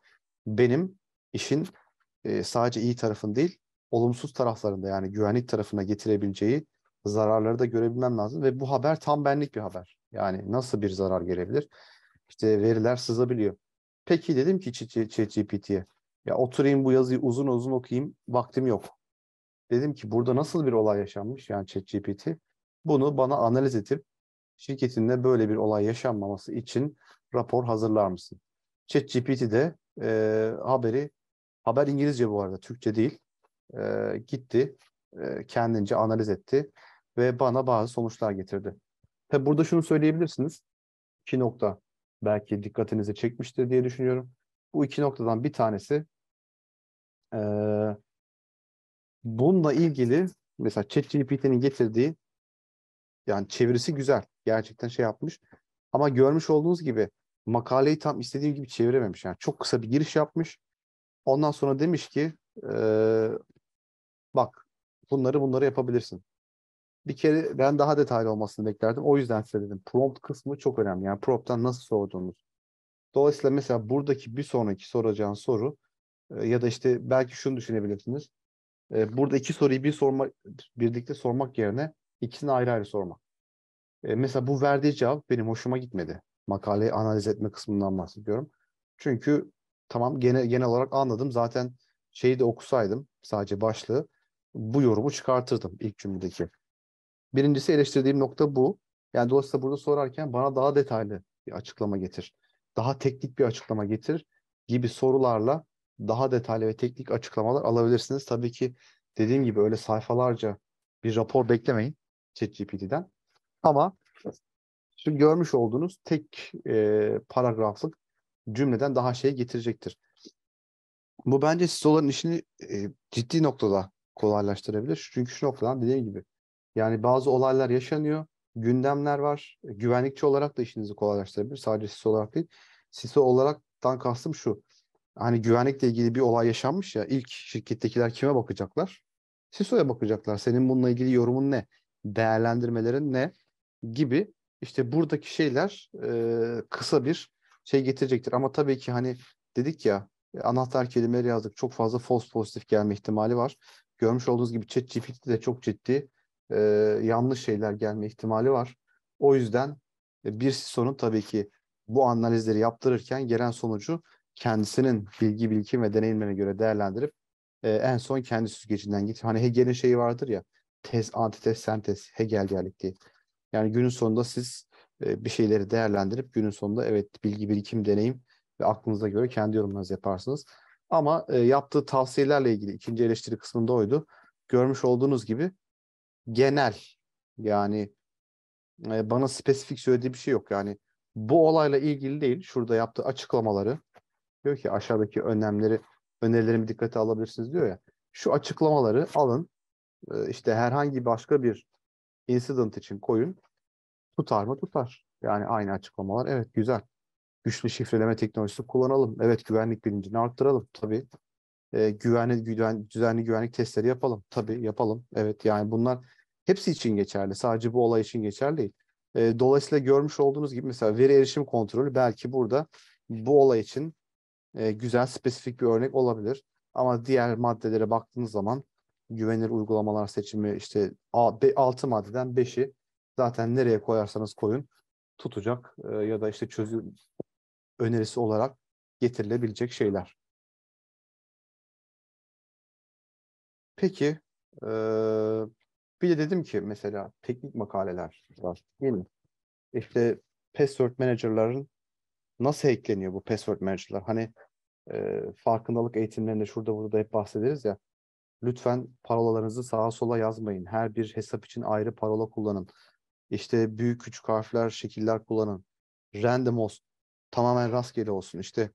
Benim işin e, sadece iyi tarafın değil, olumsuz taraflarında yani güvenlik tarafına getirebileceği zararları da görebilmem lazım ve bu haber tam benlik bir haber. Yani nasıl bir zarar gelebilir? İşte veriler sızabiliyor. Peki dedim ki ChatGPT'ye ya oturayım bu yazıyı uzun uzun okuyayım vaktim yok. Dedim ki burada nasıl bir olay yaşanmış yani ChatGPT bunu bana analiz edip şirketinde böyle bir olay yaşanmaması için rapor hazırlar mısın? ChatGPT'de e, haberi, haber İngilizce bu arada, Türkçe değil. E, gitti, e, kendince analiz etti ve bana bazı sonuçlar getirdi. Ve burada şunu söyleyebilirsiniz. iki nokta belki dikkatinizi çekmiştir diye düşünüyorum. Bu iki noktadan bir tanesi e, bununla ilgili mesela ChatGPT'nin getirdiği yani çevirisi güzel. Gerçekten şey yapmış. Ama görmüş olduğunuz gibi makaleyi tam istediği gibi çevirememiş. Yani çok kısa bir giriş yapmış. Ondan sonra demiş ki ee, bak bunları bunları yapabilirsin. Bir kere ben daha detaylı olmasını beklerdim. O yüzden size dedim. Prompt kısmı çok önemli. Yani prompt'tan nasıl sorduğunuz. Dolayısıyla mesela buradaki bir sonraki soracağın soru e, ya da işte belki şunu düşünebilirsiniz. E, burada iki soruyu bir sormak birlikte sormak yerine İkisini ayrı ayrı sorma. E, mesela bu verdiği cevap benim hoşuma gitmedi. Makaleyi analiz etme kısmından bahsediyorum. Çünkü tamam gene, genel olarak anladım. Zaten şeyi de okusaydım sadece başlığı bu yorumu çıkartırdım ilk cümledeki. Birincisi eleştirdiğim nokta bu. Yani dolayısıyla burada sorarken bana daha detaylı bir açıklama getir. Daha teknik bir açıklama getir gibi sorularla daha detaylı ve teknik açıklamalar alabilirsiniz. Tabii ki dediğim gibi öyle sayfalarca bir rapor beklemeyin. ChatGPT'den. Ama şu görmüş olduğunuz tek e, paragraflık cümleden daha şey getirecektir. Bu bence SOLAR'ın işini e, ciddi noktada kolaylaştırabilir. Çünkü şu noktadan dediğim gibi yani bazı olaylar yaşanıyor, gündemler var. Güvenlikçi olarak da işinizi kolaylaştırabilir. Sadece siz olarak değil. Siz olaraktan kastım şu. Hani güvenlikle ilgili bir olay yaşanmış ya ilk şirkettekiler kime bakacaklar? SISO'ya bakacaklar. Senin bununla ilgili yorumun ne? değerlendirmelerin ne gibi işte buradaki şeyler e, kısa bir şey getirecektir. Ama tabii ki hani dedik ya e, anahtar kelimeleri yazdık. Çok fazla false pozitif gelme ihtimali var. Görmüş olduğunuz gibi ChatGPT'de de çok ciddi e, yanlış şeyler gelme ihtimali var. O yüzden e, bir sonun tabii ki bu analizleri yaptırırken gelen sonucu kendisinin bilgi, bilgi ve deneyimlerine göre değerlendirip e, en son kendi süzgecinden git. Hani Hegel'in şeyi vardır ya tez, antitez, sentez, Hegel diyalektiği. Yani günün sonunda siz e, bir şeyleri değerlendirip günün sonunda evet bilgi birikim, deneyim ve aklınıza göre kendi yorumlarınızı yaparsınız. Ama e, yaptığı tavsiyelerle ilgili ikinci eleştiri kısmında oydu. Görmüş olduğunuz gibi genel yani e, bana spesifik söylediği bir şey yok. Yani bu olayla ilgili değil. Şurada yaptığı açıklamaları diyor ki aşağıdaki önlemleri önerilerimi dikkate alabilirsiniz diyor ya. Şu açıklamaları alın e, işte herhangi başka bir incident için koyun tutar mı tutar. Yani aynı açıklamalar evet güzel. Güçlü şifreleme teknolojisi kullanalım. Evet güvenlik bilincini arttıralım tabii. E, güvenli güven, düzenli güvenlik testleri yapalım. Tabii yapalım. Evet yani bunlar hepsi için geçerli. Sadece bu olay için geçerli değil. E, dolayısıyla görmüş olduğunuz gibi mesela veri erişim kontrolü belki burada bu olay için e, güzel spesifik bir örnek olabilir. Ama diğer maddelere baktığınız zaman güvenilir uygulamalar seçimi işte 6 maddeden 5'i zaten nereye koyarsanız koyun tutacak e, ya da işte çözüm önerisi olarak getirilebilecek şeyler. Peki e, bir de dedim ki mesela teknik makaleler var değil mi? İşte password manager'ların nasıl ekleniyor bu password manager'lar? Hani e, farkındalık eğitimlerinde şurada burada da hep bahsederiz ya Lütfen parolalarınızı sağa sola yazmayın. Her bir hesap için ayrı parola kullanın. İşte büyük küçük harfler, şekiller kullanın. Random olsun. Tamamen rastgele olsun. İşte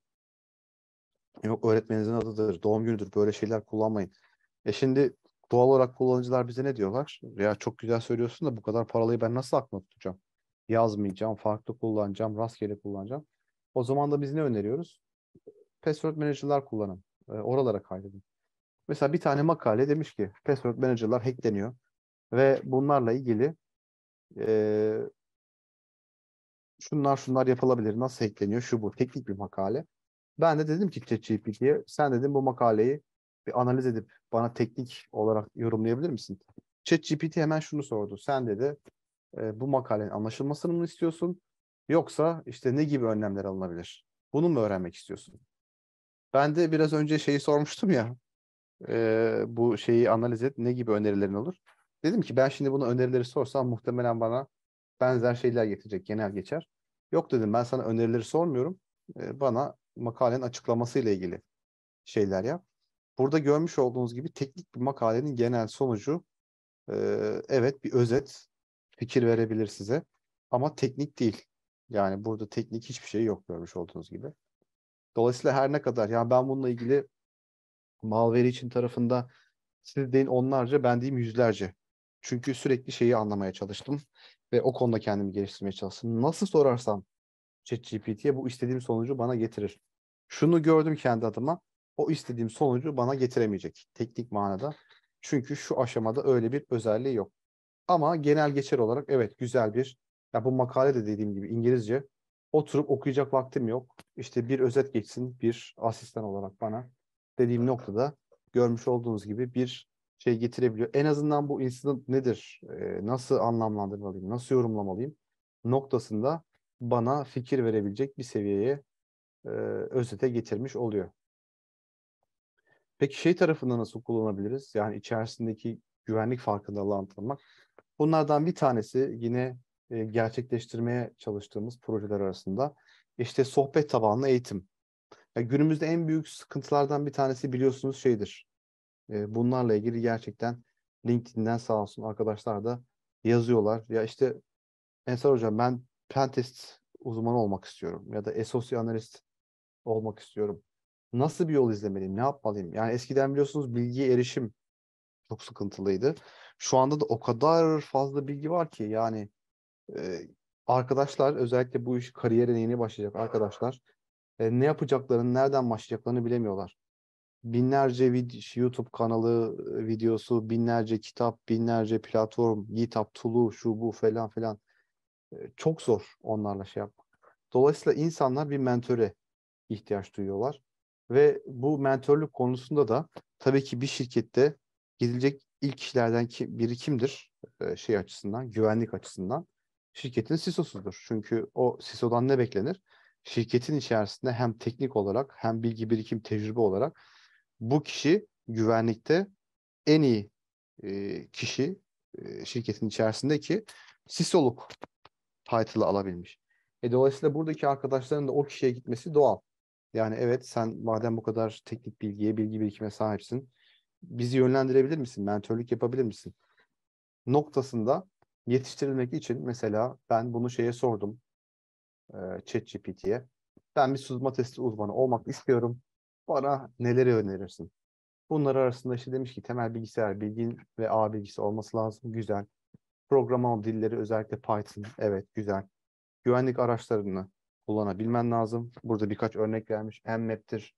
yok öğretmeninizin adıdır, doğum günüdür. Böyle şeyler kullanmayın. E şimdi doğal olarak kullanıcılar bize ne diyorlar? Ya çok güzel söylüyorsun da bu kadar paralayı ben nasıl aklımda tutacağım? Yazmayacağım, farklı kullanacağım, rastgele kullanacağım. O zaman da biz ne öneriyoruz? Password manager'lar kullanın. E, oralara kaydedin. Mesela bir tane makale demiş ki password manager'lar hackleniyor ve bunlarla ilgili e, şunlar şunlar yapılabilir, nasıl hackleniyor, şu bu, teknik bir makale. Ben de dedim ki ChatGPT'ye sen dedim bu makaleyi bir analiz edip bana teknik olarak yorumlayabilir misin? ChatGPT hemen şunu sordu. Sen dedi e, bu makalenin anlaşılmasını mı istiyorsun? Yoksa işte ne gibi önlemler alınabilir? Bunu mu öğrenmek istiyorsun? Ben de biraz önce şeyi sormuştum ya e, bu şeyi analiz et. Ne gibi önerilerin olur? Dedim ki ben şimdi bunu önerileri sorsam muhtemelen bana benzer şeyler getirecek. Genel geçer. Yok dedim ben sana önerileri sormuyorum. E, bana makalenin açıklaması ile ilgili şeyler yap. Burada görmüş olduğunuz gibi teknik bir makalenin genel sonucu e, evet bir özet fikir verebilir size ama teknik değil. Yani burada teknik hiçbir şey yok görmüş olduğunuz gibi. Dolayısıyla her ne kadar yani ben bununla ilgili Malveri için tarafında siz deyin onlarca ben diyeyim yüzlerce. Çünkü sürekli şeyi anlamaya çalıştım ve o konuda kendimi geliştirmeye çalıştım. Nasıl sorarsam ChatGPT'ye bu istediğim sonucu bana getirir. Şunu gördüm kendi adıma. O istediğim sonucu bana getiremeyecek teknik manada. Çünkü şu aşamada öyle bir özelliği yok. Ama genel geçer olarak evet güzel bir ya bu makale de dediğim gibi İngilizce oturup okuyacak vaktim yok. İşte bir özet geçsin bir asistan olarak bana dediğim noktada görmüş olduğunuz gibi bir şey getirebiliyor. En azından bu incident nedir? E, nasıl anlamlandırmalıyım? Nasıl yorumlamalıyım? Noktasında bana fikir verebilecek bir seviyeye e, özete getirmiş oluyor. Peki şey tarafında nasıl kullanabiliriz? Yani içerisindeki güvenlik farkındalığı anlatmak. Bunlardan bir tanesi yine e, gerçekleştirmeye çalıştığımız projeler arasında işte sohbet tabanlı eğitim. Ya günümüzde en büyük sıkıntılardan bir tanesi biliyorsunuz şeydir. E, bunlarla ilgili gerçekten LinkedIn'den sağ olsun arkadaşlar da yazıyorlar. Ya işte Ensar Hocam ben pentest uzmanı olmak istiyorum ya da SOC analist olmak istiyorum. Nasıl bir yol izlemeliyim? Ne yapmalıyım? Yani eskiden biliyorsunuz bilgiye erişim çok sıkıntılıydı. Şu anda da o kadar fazla bilgi var ki yani e, arkadaşlar özellikle bu iş kariyerine yeni başlayacak arkadaşlar e, ne yapacaklarını, nereden başlayacaklarını bilemiyorlar. Binlerce vid- YouTube kanalı e, videosu, binlerce kitap, binlerce platform, GitHub, Tulu, şu bu falan filan. E, çok zor onlarla şey yapmak. Dolayısıyla insanlar bir mentöre ihtiyaç duyuyorlar. Ve bu mentorluk konusunda da tabii ki bir şirkette gidilecek ilk kişilerden ki, biri kimdir? E, şey açısından, güvenlik açısından. Şirketin CISO'sudur. E Çünkü o CISO'dan e ne beklenir? şirketin içerisinde hem teknik olarak hem bilgi birikim tecrübe olarak bu kişi güvenlikte en iyi e, kişi e, şirketin içerisindeki sisoluk title'ı alabilmiş. E, dolayısıyla buradaki arkadaşların da o kişiye gitmesi doğal. Yani evet sen madem bu kadar teknik bilgiye, bilgi birikime sahipsin bizi yönlendirebilir misin? Mentörlük yapabilir misin? Noktasında yetiştirilmek için mesela ben bunu şeye sordum e, ChatGPT'ye. Ben bir sızma testi uzmanı olmak istiyorum. Bana neleri önerirsin? Bunlar arasında işte demiş ki temel bilgisayar bilgin ve ağ bilgisi olması lazım. Güzel. Programlama dilleri özellikle Python. Evet güzel. Güvenlik araçlarını kullanabilmen lazım. Burada birkaç örnek vermiş. Mmap'tir,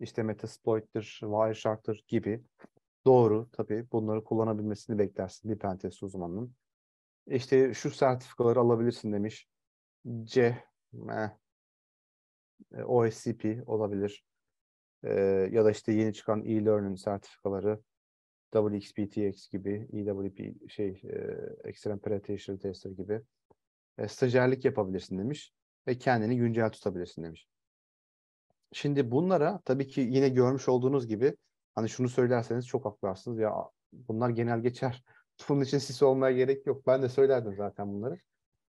işte Metasploit'tir, Wireshark'tır gibi. Doğru tabii bunları kullanabilmesini beklersin bir pentest uzmanının. İşte şu sertifikaları alabilirsin demiş. C meh, e, OSCP olabilir. E, ya da işte yeni çıkan e-learning sertifikaları WXPTX gibi, EWP şey, e, Extreme Penetration Tester gibi e, stajyerlik yapabilirsin demiş ve kendini güncel tutabilirsin demiş. Şimdi bunlara tabii ki yine görmüş olduğunuz gibi hani şunu söylerseniz çok haklarsınız ya bunlar genel geçer. <laughs> Bunun için sis olmaya gerek yok. Ben de söylerdim zaten bunları.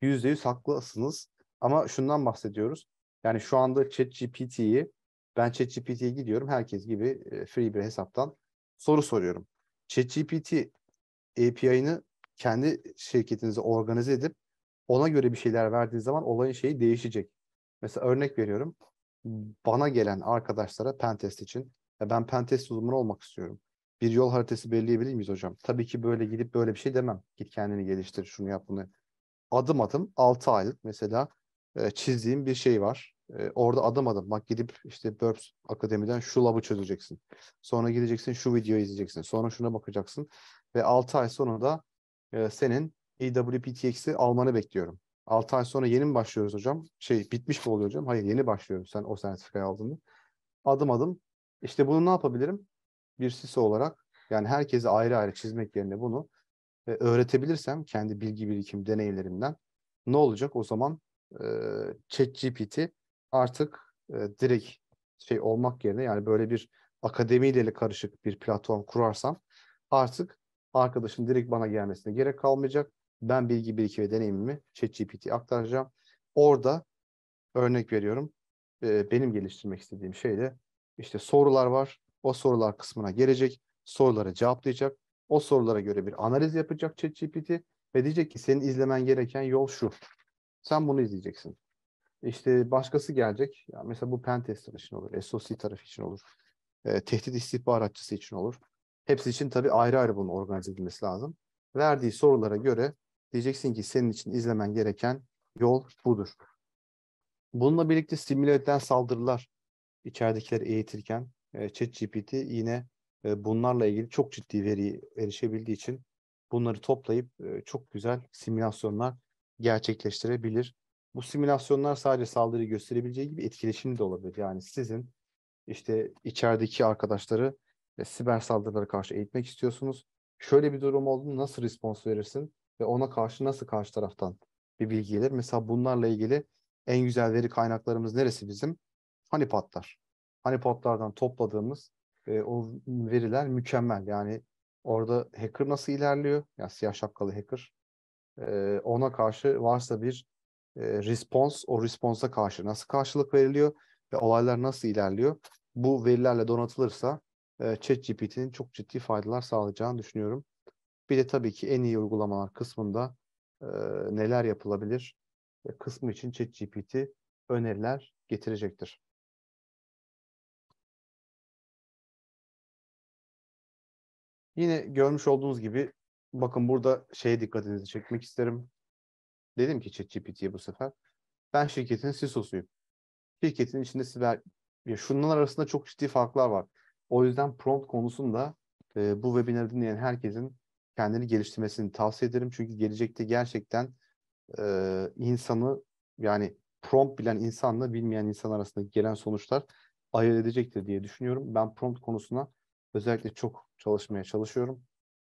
Yüzde yüz haklısınız. Ama şundan bahsediyoruz. Yani şu anda ChatGPT'yi ben ChatGPT'ye gidiyorum herkes gibi e, free bir hesaptan soru soruyorum. ChatGPT API'ını kendi şirketinize organize edip ona göre bir şeyler verdiğiniz zaman olayın şeyi değişecek. Mesela örnek veriyorum. Bana gelen arkadaşlara pentest için ya ben pentest uzmanı olmak istiyorum. Bir yol haritası belirleyebilir miyiz hocam? Tabii ki böyle gidip böyle bir şey demem. Git kendini geliştir, şunu yap bunu. Adım adım 6 aylık mesela e, çizdiğim bir şey var. E, orada adım adım bak gidip işte Burbs Akademi'den şu labı çözeceksin. Sonra gideceksin şu videoyu izleyeceksin. Sonra şuna bakacaksın. Ve 6 ay sonra da e, senin EWPTX'i almanı bekliyorum. 6 ay sonra yeni mi başlıyoruz hocam? Şey bitmiş mi oluyor hocam? Hayır yeni başlıyoruz sen o sertifikayı mı? Adım adım İşte bunu ne yapabilirim? Bir sisi olarak yani herkese ayrı ayrı çizmek yerine bunu e, öğretebilirsem kendi bilgi birikim deneyimlerimden ne olacak o zaman e, ChatGPT artık e, direkt şey olmak yerine yani böyle bir akademiyle karışık bir platform kurarsam artık arkadaşın direkt bana gelmesine gerek kalmayacak. Ben bilgi birikimi ve deneyimimi ChatGPT'ye aktaracağım. Orada örnek veriyorum e, benim geliştirmek istediğim şey de işte sorular var. O sorular kısmına gelecek. Sorulara cevaplayacak. O sorulara göre bir analiz yapacak ChatGPT ve diyecek ki senin izlemen gereken yol şu. Sen bunu izleyeceksin. İşte başkası gelecek. Ya mesela bu pentester için olur. SOC tarafı için olur. E, tehdit istihbaratçısı için olur. Hepsi için tabii ayrı ayrı bunun organize edilmesi lazım. Verdiği sorulara göre diyeceksin ki senin için izlemen gereken yol budur. Bununla birlikte simüle edilen saldırılar içeridekileri eğitirken e, ChatGPT yine e, bunlarla ilgili çok ciddi veri erişebildiği için bunları toplayıp e, çok güzel simülasyonlar gerçekleştirebilir. Bu simülasyonlar sadece saldırıyı gösterebileceği gibi etkileşim de olabilir. Yani sizin işte içerideki arkadaşları e, siber saldırılara karşı eğitmek istiyorsunuz. Şöyle bir durum olduğunu nasıl respons verirsin ve ona karşı nasıl karşı taraftan bir bilgi gelir? Mesela bunlarla ilgili en güzel veri kaynaklarımız neresi bizim? Honeypot'lar. Honeypot'lardan topladığımız e, o veriler mükemmel. Yani orada hacker nasıl ilerliyor? Ya yani siyah şapkalı hacker ona karşı varsa bir e, response, o response'a karşı nasıl karşılık veriliyor ve olaylar nasıl ilerliyor? Bu verilerle donatılırsa e, ChatGPT'nin çok ciddi faydalar sağlayacağını düşünüyorum. Bir de tabii ki en iyi uygulamalar kısmında e, neler yapılabilir e, kısmı için ChatGPT öneriler getirecektir. Yine görmüş olduğunuz gibi bakın burada şeye dikkatinizi çekmek isterim. Dedim ki ChatGPT'ye bu sefer. Ben şirketin CISO'suyum. E şirketin içinde siber... Ya şunlar arasında çok ciddi farklar var. O yüzden prompt konusunda e, bu webinarı dinleyen herkesin kendini geliştirmesini tavsiye ederim. Çünkü gelecekte gerçekten e, insanı yani prompt bilen insanla bilmeyen insan arasında gelen sonuçlar ayırt edecektir diye düşünüyorum. Ben prompt konusuna özellikle çok çalışmaya çalışıyorum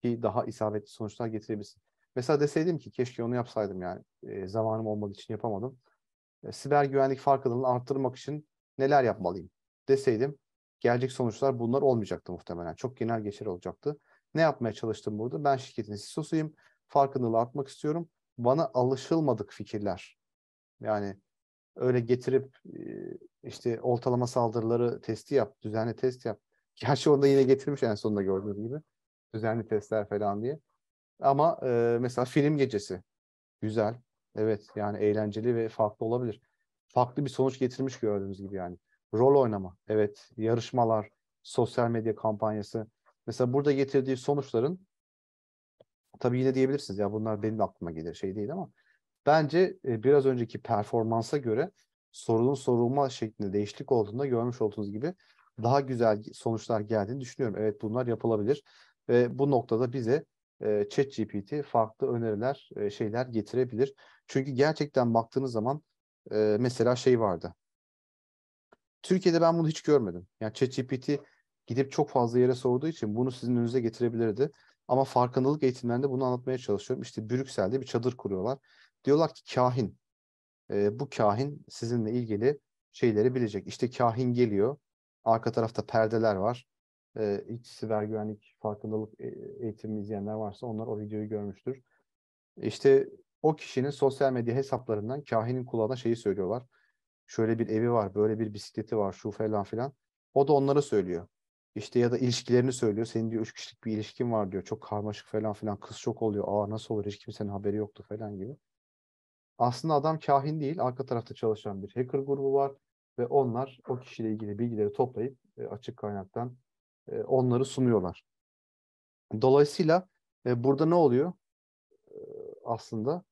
ki daha isabetli sonuçlar getirebilsin. Mesela deseydim ki keşke onu yapsaydım yani e, zamanım olmadığı için yapamadım. E, siber güvenlik farkındalığını arttırmak için neler yapmalıyım deseydim gelecek sonuçlar bunlar olmayacaktı muhtemelen. Çok genel geçer olacaktı. Ne yapmaya çalıştım burada? Ben şirketin CISO'suyum. E Farkındalığı artmak istiyorum. Bana alışılmadık fikirler. Yani öyle getirip e, işte oltalama saldırıları testi yap, düzenli test yap. <laughs> Gerçi onu da yine getirmiş en sonunda gördüğünüz gibi düzenli testler falan diye. Ama e, mesela film gecesi güzel. Evet yani eğlenceli ve farklı olabilir. Farklı bir sonuç getirmiş gördüğünüz gibi yani. Rol oynama, evet yarışmalar, sosyal medya kampanyası. Mesela burada getirdiği sonuçların tabii yine diyebilirsiniz ya bunlar benim aklıma gelir şey değil ama bence e, biraz önceki performansa göre sorunun sorulma şeklinde değişiklik olduğunda görmüş olduğunuz gibi daha güzel sonuçlar geldiğini düşünüyorum. Evet bunlar yapılabilir. Ve bu noktada bize e, ChatGPT farklı öneriler, e, şeyler getirebilir. Çünkü gerçekten baktığınız zaman e, mesela şey vardı. Türkiye'de ben bunu hiç görmedim. Yani ChatGPT gidip çok fazla yere sorduğu için bunu sizin önünüze getirebilirdi. Ama farkındalık eğitimlerinde bunu anlatmaya çalışıyorum. İşte Brüksel'de bir çadır kuruyorlar. Diyorlar ki kahin. E, bu kahin sizinle ilgili şeyleri bilecek. İşte kahin geliyor. Arka tarafta perdeler var e, iç siber güvenlik farkındalık e, eğitimi izleyenler varsa onlar o videoyu görmüştür. İşte o kişinin sosyal medya hesaplarından kahinin kulağına şeyi söylüyorlar. Şöyle bir evi var, böyle bir bisikleti var, şu falan filan. O da onlara söylüyor. İşte ya da ilişkilerini söylüyor. Senin diyor üç kişilik bir ilişkin var diyor. Çok karmaşık falan filan. Kız çok oluyor. Aa nasıl olur? Hiç kimsenin haberi yoktu falan gibi. Aslında adam kahin değil. Arka tarafta çalışan bir hacker grubu var. Ve onlar o kişiyle ilgili bilgileri toplayıp e, açık kaynaktan e, onları sunuyorlar. Dolayısıyla e, burada ne oluyor? E, aslında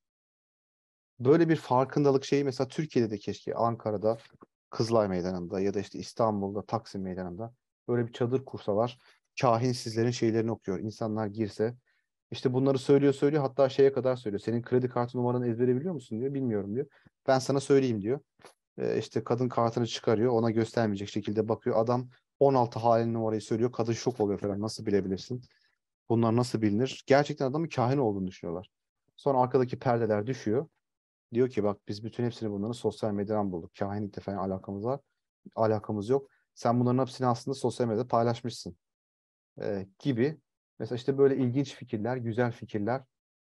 böyle bir farkındalık şeyi mesela Türkiye'de de keşke Ankara'da Kızılay Meydanı'nda ya da işte İstanbul'da Taksim Meydanı'nda böyle bir çadır kursalar kahin sizlerin şeylerini okuyor. İnsanlar girse işte bunları söylüyor söylüyor hatta şeye kadar söylüyor. Senin kredi kartı numaranı ezbere biliyor musun diyor. Bilmiyorum diyor. Ben sana söyleyeyim diyor. E, işte kadın kartını çıkarıyor. Ona göstermeyecek şekilde bakıyor. Adam 16 halinin numarayı söylüyor. Kadın şok oluyor falan. Nasıl bilebilirsin? Bunlar nasıl bilinir? Gerçekten adamın kahin olduğunu düşünüyorlar. Sonra arkadaki perdeler düşüyor. Diyor ki bak biz bütün hepsini bunların sosyal medyadan bulduk. Kahinlikle falan alakamız var. Alakamız yok. Sen bunların hepsini aslında sosyal medyada paylaşmışsın. Ee, gibi. Mesela işte böyle ilginç fikirler, güzel fikirler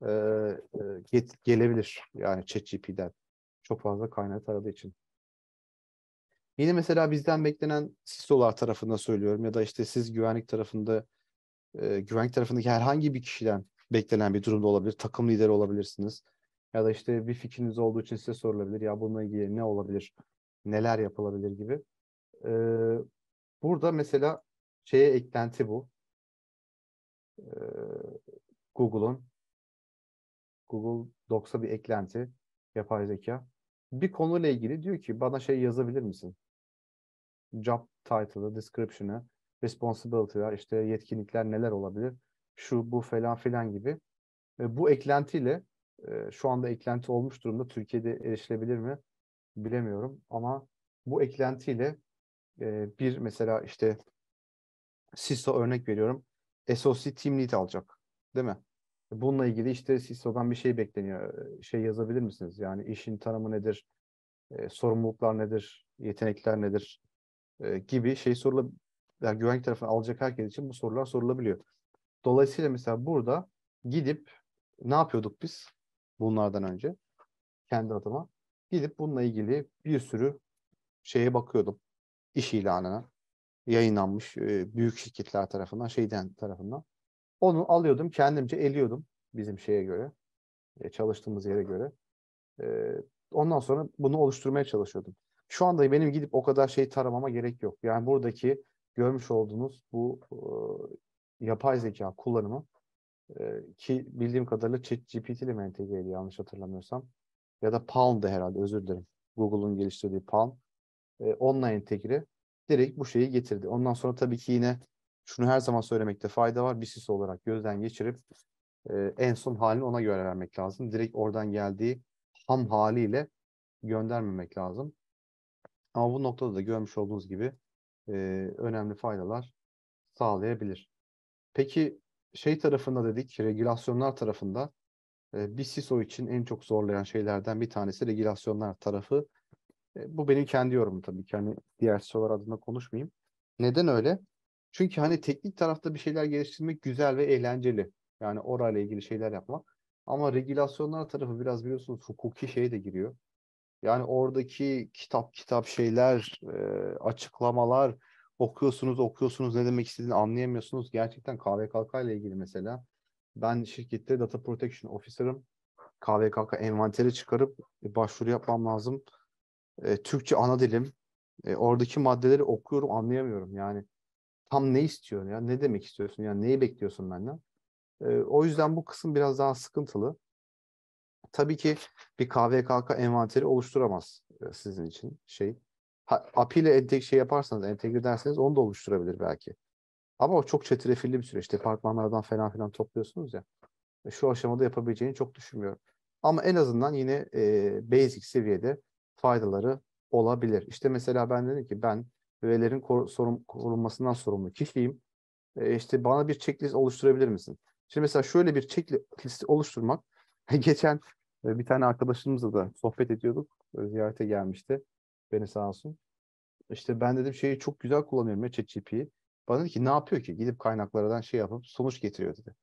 e, e, get, gelebilir. Yani ChatGPT'den. Çok fazla kaynağı taradığı için. Yine mesela bizden beklenen SISO'lar tarafında söylüyorum ya da işte siz güvenlik tarafında e, güvenlik tarafındaki herhangi bir kişiden beklenen bir durumda olabilir. Takım lideri olabilirsiniz. Ya da işte bir fikriniz olduğu için size sorulabilir. Ya bununla ilgili ne olabilir? Neler yapılabilir gibi. E, burada mesela şeye eklenti bu. E, Google'un Google Docs'a bir eklenti yapay zeka. Bir konuyla ilgili diyor ki bana şey yazabilir misin? job title'ı, description'ı, responsibility'ler, işte yetkinlikler neler olabilir, şu bu falan filan gibi. E, bu eklentiyle e, şu anda eklenti olmuş durumda Türkiye'de erişilebilir mi bilemiyorum ama bu eklentiyle e, bir mesela işte CISO örnek veriyorum. SOC Team Lead alacak. Değil mi? Bununla ilgili işte CISO'dan bir şey bekleniyor. E, şey yazabilir misiniz? Yani işin tanımı nedir? E, sorumluluklar nedir? Yetenekler nedir? e, gibi şey sorulabilir. Yani güvenlik tarafını alacak herkes için bu sorular sorulabiliyor. Dolayısıyla mesela burada gidip ne yapıyorduk biz bunlardan önce? Kendi adıma. Gidip bununla ilgili bir sürü şeye bakıyordum. İş ilanına yayınlanmış e, büyük şirketler tarafından, şeyden tarafından. Onu alıyordum, kendimce eliyordum bizim şeye göre, e, çalıştığımız yere göre. E, ondan sonra bunu oluşturmaya çalışıyordum. Şu anda benim gidip o kadar şey taramama gerek yok. Yani buradaki görmüş olduğunuz bu e, yapay zeka kullanımı e, ki bildiğim kadarıyla ChatGPT ile mi entegreydi yanlış hatırlamıyorsam. Ya da Palm'dı herhalde özür dilerim. Google'un geliştirdiği Palm. E, onunla entegre direkt bu şeyi getirdi. Ondan sonra tabii ki yine şunu her zaman söylemekte fayda var. Bir sis olarak gözden geçirip e, en son halini ona göre vermek lazım. Direkt oradan geldiği ham haliyle göndermemek lazım. Ama bu noktada da görmüş olduğunuz gibi e, önemli faydalar sağlayabilir. Peki şey tarafında dedik, regülasyonlar tarafında e, bir CISO için en çok zorlayan şeylerden bir tanesi regülasyonlar tarafı. E, bu benim kendi yorumum tabii ki. Hani diğer CISO'lar adına konuşmayayım. Neden öyle? Çünkü hani teknik tarafta bir şeyler geliştirmek güzel ve eğlenceli. Yani orayla ilgili şeyler yapmak. Ama regülasyonlar tarafı biraz biliyorsunuz hukuki şeye de giriyor. Yani oradaki kitap kitap şeyler, e, açıklamalar okuyorsunuz, okuyorsunuz ne demek istediğini anlayamıyorsunuz. Gerçekten KVKK ile ilgili mesela ben şirkette Data Protection Officer'ım. KVKK envanteri çıkarıp e, başvuru yapmam lazım. E, Türkçe ana dilim. E, oradaki maddeleri okuyorum, anlayamıyorum. Yani tam ne istiyorsun ya? Ne demek istiyorsun? Yani neyi bekliyorsun benden? E, o yüzden bu kısım biraz daha sıkıntılı. Tabii ki bir KVKK envanteri oluşturamaz e, sizin için şey. Ha, API ile entek şey yaparsanız, entegre ederseniz onu da oluşturabilir belki. Ama o çok çetrefilli bir süreç. Departmanlardan falan filan topluyorsunuz ya. E, şu aşamada yapabileceğini çok düşünmüyorum. Ama en azından yine e, basic seviyede faydaları olabilir. İşte mesela ben dedim ki ben üyelerin kor- sorun- korunmasından sorumlu kişiyim. E, işte bana bir checklist oluşturabilir misin? Şimdi mesela şöyle bir checklist oluşturmak <laughs> geçen bir tane arkadaşımızla da sohbet ediyorduk. Ziyarete gelmişti. Beni sağ olsun. İşte ben dedim şeyi çok güzel kullanıyorum ya ChatGPT'yi. Bana dedi ki ne yapıyor ki? Gidip kaynaklardan şey yapıp sonuç getiriyor dedi.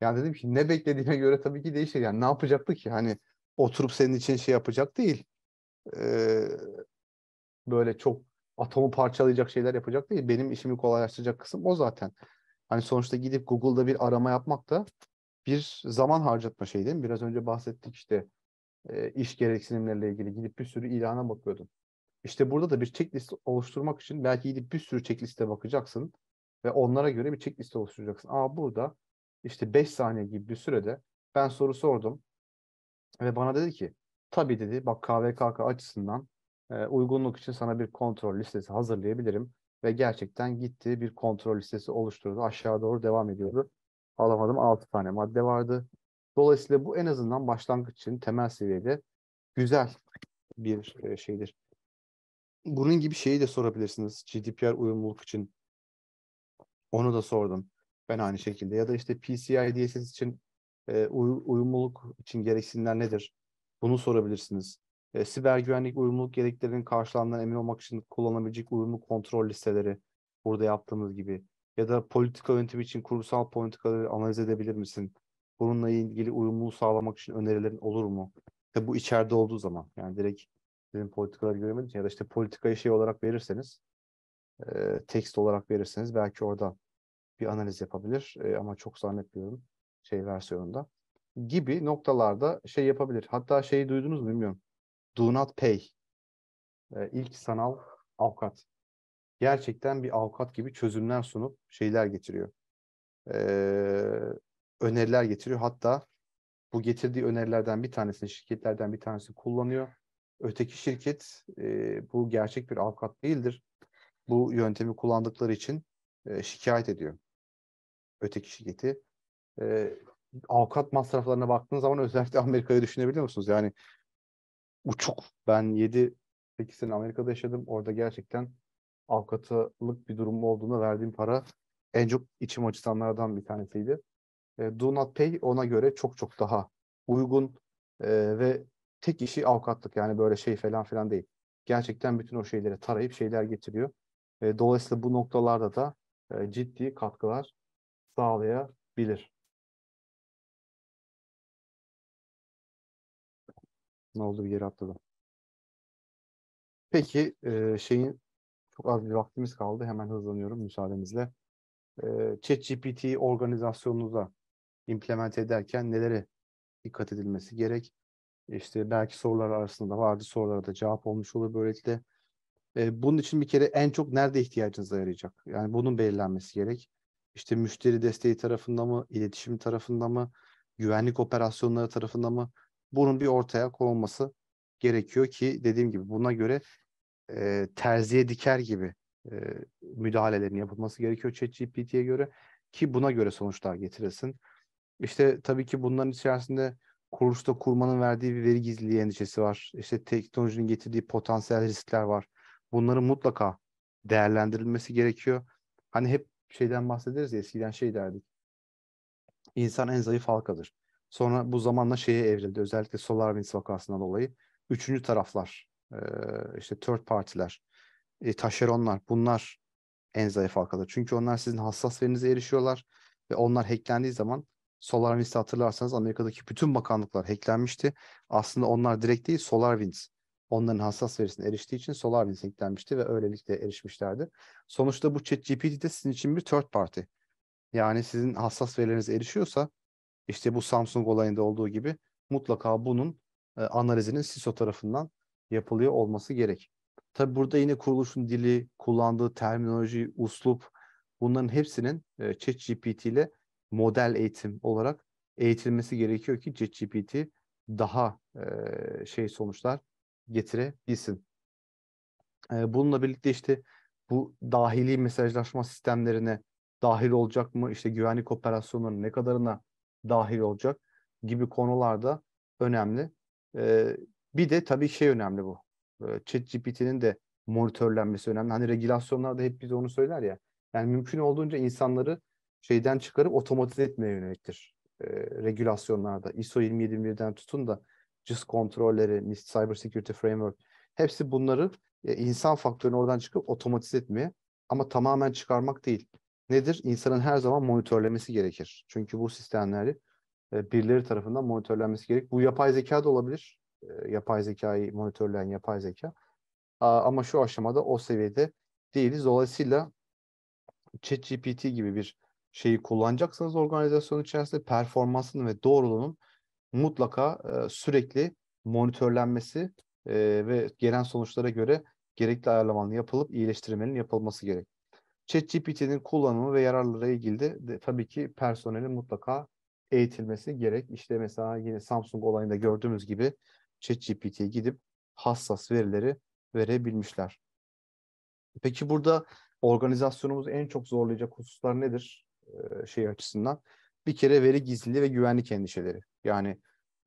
Yani dedim ki ne beklediğine <laughs> göre tabii ki değişir. Yani ne yapacaktı ki? Hani oturup senin için şey yapacak değil. Ee, böyle çok atomu parçalayacak şeyler yapacak değil. Benim işimi kolaylaştıracak kısım o zaten. Hani sonuçta gidip Google'da bir arama yapmak da bir zaman harcatma şey değil mi? Biraz önce bahsettik işte e, iş gereksinimleriyle ilgili gidip bir sürü ilana bakıyordum. İşte burada da bir checklist oluşturmak için belki gidip bir sürü checkliste bakacaksın ve onlara göre bir checklist oluşturacaksın. Ama burada işte 5 saniye gibi bir sürede ben soru sordum ve bana dedi ki tabi dedi bak KVKK açısından e, uygunluk için sana bir kontrol listesi hazırlayabilirim ve gerçekten gitti bir kontrol listesi oluşturdu. Aşağı doğru devam ediyordu alamadım 6 tane madde vardı. Dolayısıyla bu en azından başlangıç için temel seviyede güzel bir e, şeydir. Bunun gibi şeyi de sorabilirsiniz GDPR uyumluluk için. Onu da sordum ben aynı şekilde. Ya da işte PCI DSS için e, uyumluluk için gereksinler nedir? Bunu sorabilirsiniz. E, siber güvenlik uyumluluk gereklerinin karşılandığından emin olmak için kullanabilecek uyumlu kontrol listeleri burada yaptığımız gibi ya da politika yönetimi için kurumsal politikaları analiz edebilir misin? Bununla ilgili uyumluluğu sağlamak için önerilerin olur mu? Tabi bu içeride olduğu zaman yani direkt sizin politikaları göremediğiniz ya da işte politikayı şey olarak verirseniz e, tekst olarak verirseniz belki orada bir analiz yapabilir e, ama çok zannetmiyorum şey versiyonunda gibi noktalarda şey yapabilir. Hatta şeyi duydunuz mu bilmiyorum. Do not pay. E, ilk sanal avukat gerçekten bir avukat gibi çözümler sunup şeyler getiriyor. E, öneriler getiriyor. Hatta bu getirdiği önerilerden bir tanesini şirketlerden bir tanesini kullanıyor. Öteki şirket e, bu gerçek bir avukat değildir. Bu yöntemi kullandıkları için e, şikayet ediyor. Öteki şirketi. E, avukat masraflarına baktığınız zaman özellikle Amerika'yı düşünebiliyor musunuz? Yani uçuk. Ben 7-8 sene Amerika'da yaşadım. Orada gerçekten avukatlık bir durumu olduğunda verdiğim para en çok içim açıtanlardan bir tanesiydi. E, Do Not Pay ona göre çok çok daha uygun e, ve tek işi avukatlık yani böyle şey falan filan değil. Gerçekten bütün o şeyleri tarayıp şeyler getiriyor. E, dolayısıyla bu noktalarda da e, ciddi katkılar sağlayabilir. Ne oldu bir yere atladım. Peki e, şeyin çok az bir vaktimiz kaldı. Hemen hızlanıyorum müsaadenizle. E, ChatGPT organizasyonunuza implement ederken nelere dikkat edilmesi gerek? İşte belki sorular arasında vardı. Sorulara da cevap olmuş olur böylelikle. E, bunun için bir kere en çok nerede ihtiyacınıza yarayacak? Yani bunun belirlenmesi gerek. İşte müşteri desteği tarafında mı, iletişim tarafında mı, güvenlik operasyonları tarafında mı? Bunun bir ortaya konulması gerekiyor ki dediğim gibi buna göre e, terziye diker gibi e, müdahalelerin yapılması gerekiyor ChatGPT'ye göre ki buna göre sonuçlar getirilsin. İşte tabii ki bunların içerisinde kuruluşta kurmanın verdiği bir veri gizliliği endişesi var. İşte teknolojinin getirdiği potansiyel riskler var. Bunların mutlaka değerlendirilmesi gerekiyor. Hani hep şeyden bahsederiz ya eskiden şey derdik. İnsan en zayıf halkadır. Sonra bu zamanla şeye evrildi. Özellikle SolarWinds vakasından dolayı. Üçüncü taraflar e, işte third partiler, e, taşeronlar bunlar en zayıf halkalar. Çünkü onlar sizin hassas verinize erişiyorlar ve onlar hacklendiği zaman SolarWinds'i hatırlarsanız Amerika'daki bütün bakanlıklar hacklenmişti. Aslında onlar direkt değil SolarWinds onların hassas verisine eriştiği için SolarWinds hacklenmişti ve öylelikle erişmişlerdi. Sonuçta bu ChatGPT de sizin için bir third party. Yani sizin hassas verilerinize erişiyorsa işte bu Samsung olayında olduğu gibi mutlaka bunun e, analizinin CISO tarafından yapılıyor olması gerek. Tabi burada yine kuruluşun dili, kullandığı terminoloji, uslup bunların hepsinin e, ChatGPT ile model eğitim olarak eğitilmesi gerekiyor ki ChatGPT daha e, şey sonuçlar getirebilsin. E, bununla birlikte işte bu dahili mesajlaşma sistemlerine dahil olacak mı? İşte güvenlik operasyonları ne kadarına dahil olacak gibi konularda önemli. E, bir de tabii şey önemli bu. ChatGPT'nin de monitörlenmesi önemli. Hani regülasyonlarda hep bize onu söyler ya. Yani mümkün olduğunca insanları şeyden çıkarıp otomatize etmeye yöneliktir. E, regülasyonlarda ISO 27001'den tutun da CIS kontrolleri, NIST Cyber Security Framework hepsi bunları e, insan faktörünü oradan çıkıp otomatize etmeye ama tamamen çıkarmak değil. Nedir? İnsanın her zaman monitörlemesi gerekir. Çünkü bu sistemleri e, birileri tarafından monitörlenmesi gerek. Bu yapay zeka da olabilir. E, yapay zekayı monitörleyen yapay zeka. Ama şu aşamada o seviyede değiliz. Dolayısıyla ChatGPT gibi bir şeyi kullanacaksanız organizasyon içerisinde performansın ve doğruluğunun mutlaka e, sürekli monitörlenmesi e, ve gelen sonuçlara göre gerekli ayarlamanın yapılıp iyileştirmenin yapılması gerek. ChatGPT'nin kullanımı ve yararları ilgili de, de tabii ki personelin mutlaka eğitilmesi gerek. İşte mesela yine Samsung olayında gördüğümüz gibi ChatGPT'ye gidip hassas verileri verebilmişler. Peki burada organizasyonumuzu en çok zorlayacak hususlar nedir ee, şey açısından? Bir kere veri gizliliği ve güvenlik endişeleri. Yani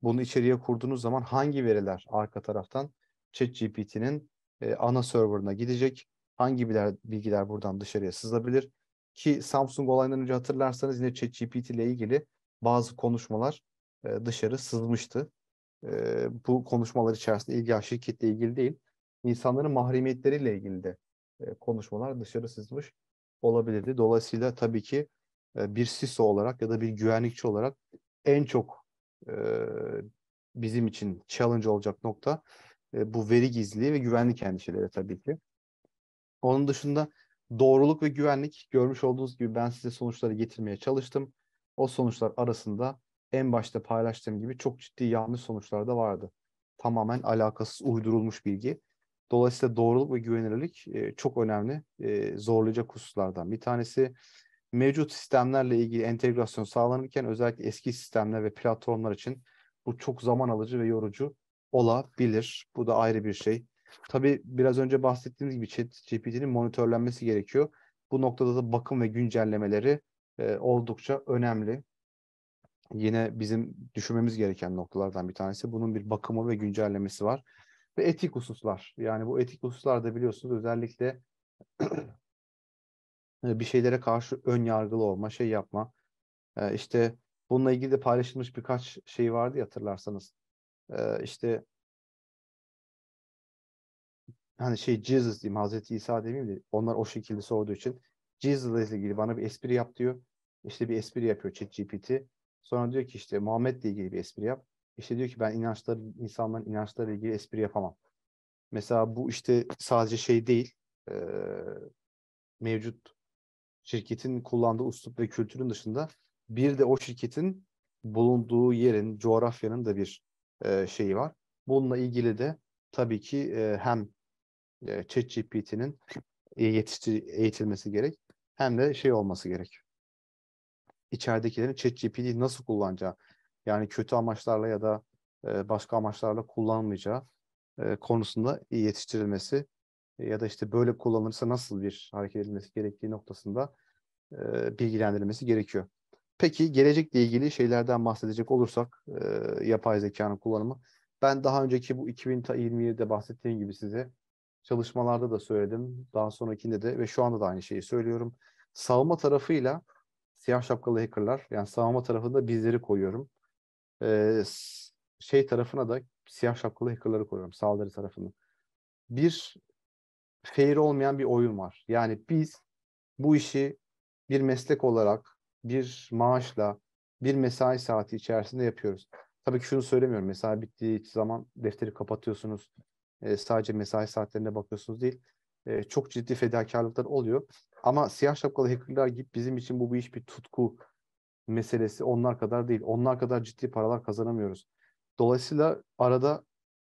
bunu içeriye kurduğunuz zaman hangi veriler arka taraftan ChatGPT'nin e, ana serverına gidecek? Hangi bilgiler, bilgiler buradan dışarıya sızabilir? Ki Samsung olayından önce hatırlarsanız yine ChatGPT ile ilgili bazı konuşmalar e, dışarı sızmıştı e, bu konuşmalar içerisinde ilgi şirketle ilgili değil, insanların mahremiyetleriyle ilgili de e, konuşmalar dışarı sızmış olabilirdi. Dolayısıyla tabii ki e, bir SISO olarak ya da bir güvenlikçi olarak en çok e, bizim için challenge olacak nokta e, bu veri gizliliği ve güvenlik endişeleri tabii ki. Onun dışında doğruluk ve güvenlik görmüş olduğunuz gibi ben size sonuçları getirmeye çalıştım. O sonuçlar arasında en başta paylaştığım gibi çok ciddi yanlış sonuçlar da vardı. Tamamen alakasız uydurulmuş bilgi. Dolayısıyla doğruluk ve güvenilirlik e, çok önemli e, zorlayacak hususlardan bir tanesi. Mevcut sistemlerle ilgili entegrasyon sağlanırken özellikle eski sistemler ve platformlar için bu çok zaman alıcı ve yorucu olabilir. Bu da ayrı bir şey. Tabii biraz önce bahsettiğimiz gibi ChatGPT'nin monitörlenmesi gerekiyor. Bu noktada da bakım ve güncellemeleri e, oldukça önemli yine bizim düşünmemiz gereken noktalardan bir tanesi. Bunun bir bakımı ve güncellemesi var. Ve etik hususlar. Yani bu etik hususlar da biliyorsunuz özellikle <clears throat> bir şeylere karşı ön yargılı olma, şey yapma. Ee, işte bununla ilgili de paylaşılmış birkaç şey vardı ya, hatırlarsanız. Ee, işte hani şey Jesus diyeyim, Hazreti İsa demeyeyim de onlar o şekilde sorduğu için Jesus'la ilgili bana bir espri yap diyor. İşte bir espri yapıyor ChatGPT. Sonra diyor ki işte Muhammed'le ilgili bir espri yap. İşte diyor ki ben inançları insanların inançlarıyla ilgili espri yapamam. Mesela bu işte sadece şey değil, e, mevcut şirketin kullandığı uslup ve kültürün dışında bir de o şirketin bulunduğu yerin, coğrafyanın da bir e, şeyi var. Bununla ilgili de tabii ki e, hem e, ChatGPT'nin yetiştir eğitilmesi gerek hem de şey olması gerek içeridekilerin ChatGPT'yi nasıl kullanacağı yani kötü amaçlarla ya da e, başka amaçlarla kullanmayacağı e, konusunda yetiştirilmesi ya da işte böyle kullanılırsa nasıl bir hareket edilmesi gerektiği noktasında e, bilgilendirilmesi gerekiyor. Peki gelecekle ilgili şeylerden bahsedecek olursak e, yapay zekanın kullanımı. Ben daha önceki bu 2027'de bahsettiğim gibi size çalışmalarda da söyledim. Daha sonrakinde de ve şu anda da aynı şeyi söylüyorum. Savunma tarafıyla siyah şapkalı hackerlar yani savunma tarafında bizleri koyuyorum. Ee, şey tarafına da siyah şapkalı hackerları koyuyorum saldırı tarafını. Bir fair olmayan bir oyun var. Yani biz bu işi bir meslek olarak bir maaşla bir mesai saati içerisinde yapıyoruz. Tabii ki şunu söylemiyorum. Mesai bittiği zaman defteri kapatıyorsunuz. E, sadece mesai saatlerine bakıyorsunuz değil e, çok ciddi fedakarlıklar oluyor. Ama siyah şapkalı hackerlar gibi bizim için bu bir iş bir tutku meselesi onlar kadar değil. Onlar kadar ciddi paralar kazanamıyoruz. Dolayısıyla arada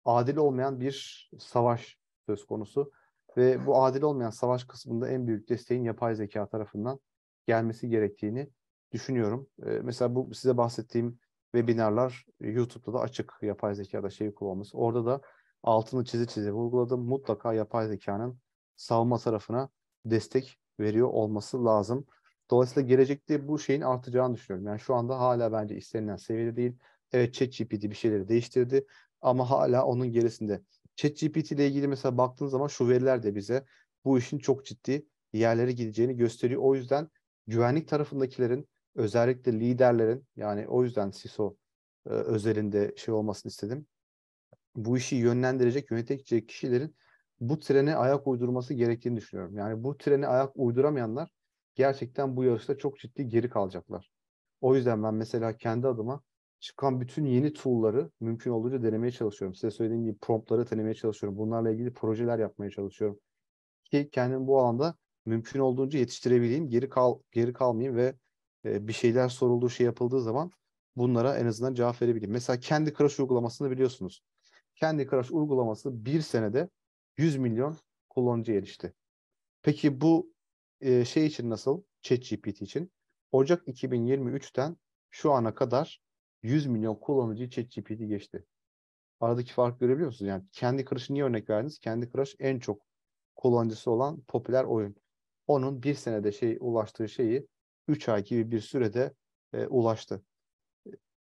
adil olmayan bir savaş söz konusu. Ve bu adil olmayan savaş kısmında en büyük desteğin yapay zeka tarafından gelmesi gerektiğini düşünüyorum. E, mesela bu size bahsettiğim webinarlar YouTube'da da açık yapay zekada şey kullanması. Orada da altını çizi çizi vurguladım. Mutlaka yapay zekanın savunma tarafına destek veriyor olması lazım. Dolayısıyla gelecekte bu şeyin artacağını düşünüyorum. Yani şu anda hala bence istenilen seviyede değil. Evet ChatGPT bir şeyleri değiştirdi ama hala onun gerisinde. ChatGPT ile ilgili mesela baktığın zaman şu veriler de bize bu işin çok ciddi yerlere gideceğini gösteriyor. O yüzden güvenlik tarafındakilerin özellikle liderlerin yani o yüzden CISO e, özelinde şey olmasını istedim. Bu işi yönlendirecek, yönetecek kişilerin bu trene ayak uydurması gerektiğini düşünüyorum. Yani bu trene ayak uyduramayanlar gerçekten bu yarışta çok ciddi geri kalacaklar. O yüzden ben mesela kendi adıma çıkan bütün yeni tool'ları mümkün olduğunca denemeye çalışıyorum. Size söylediğim gibi promptları denemeye çalışıyorum. Bunlarla ilgili projeler yapmaya çalışıyorum. Ki kendim bu alanda mümkün olduğunca yetiştirebileyim, geri kal geri kalmayayım ve e, bir şeyler sorulduğu şey yapıldığı zaman bunlara en azından cevap verebileyim. Mesela kendi Crush uygulamasını biliyorsunuz. Kendi Crush uygulaması bir senede 100 milyon kullanıcı erişti. Peki bu e, şey için nasıl? ChatGPT için. Ocak 2023'ten şu ana kadar 100 milyon kullanıcı ChatGPT geçti. Aradaki fark görebiliyor musunuz? Yani kendi Crush'ı niye örnek verdiniz? Kendi Crush en çok kullanıcısı olan popüler oyun. Onun bir senede şey ulaştığı şeyi 3 ay gibi bir sürede e, ulaştı.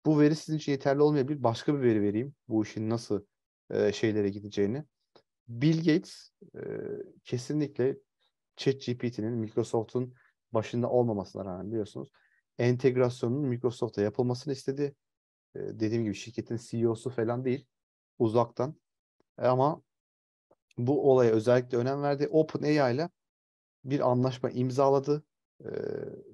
Bu veri sizin için yeterli olmayabilir. Başka bir veri vereyim. Bu işin nasıl e, şeylere gideceğini. Bill Gates e, kesinlikle ChatGPT'nin Microsoft'un başında olmamasına rağmen biliyorsunuz entegrasyonun Microsoft'a yapılmasını istedi. E, dediğim gibi şirketin CEO'su falan değil uzaktan. E, ama bu olaya özellikle önem verdi. OpenAI ile bir anlaşma imzaladı. E,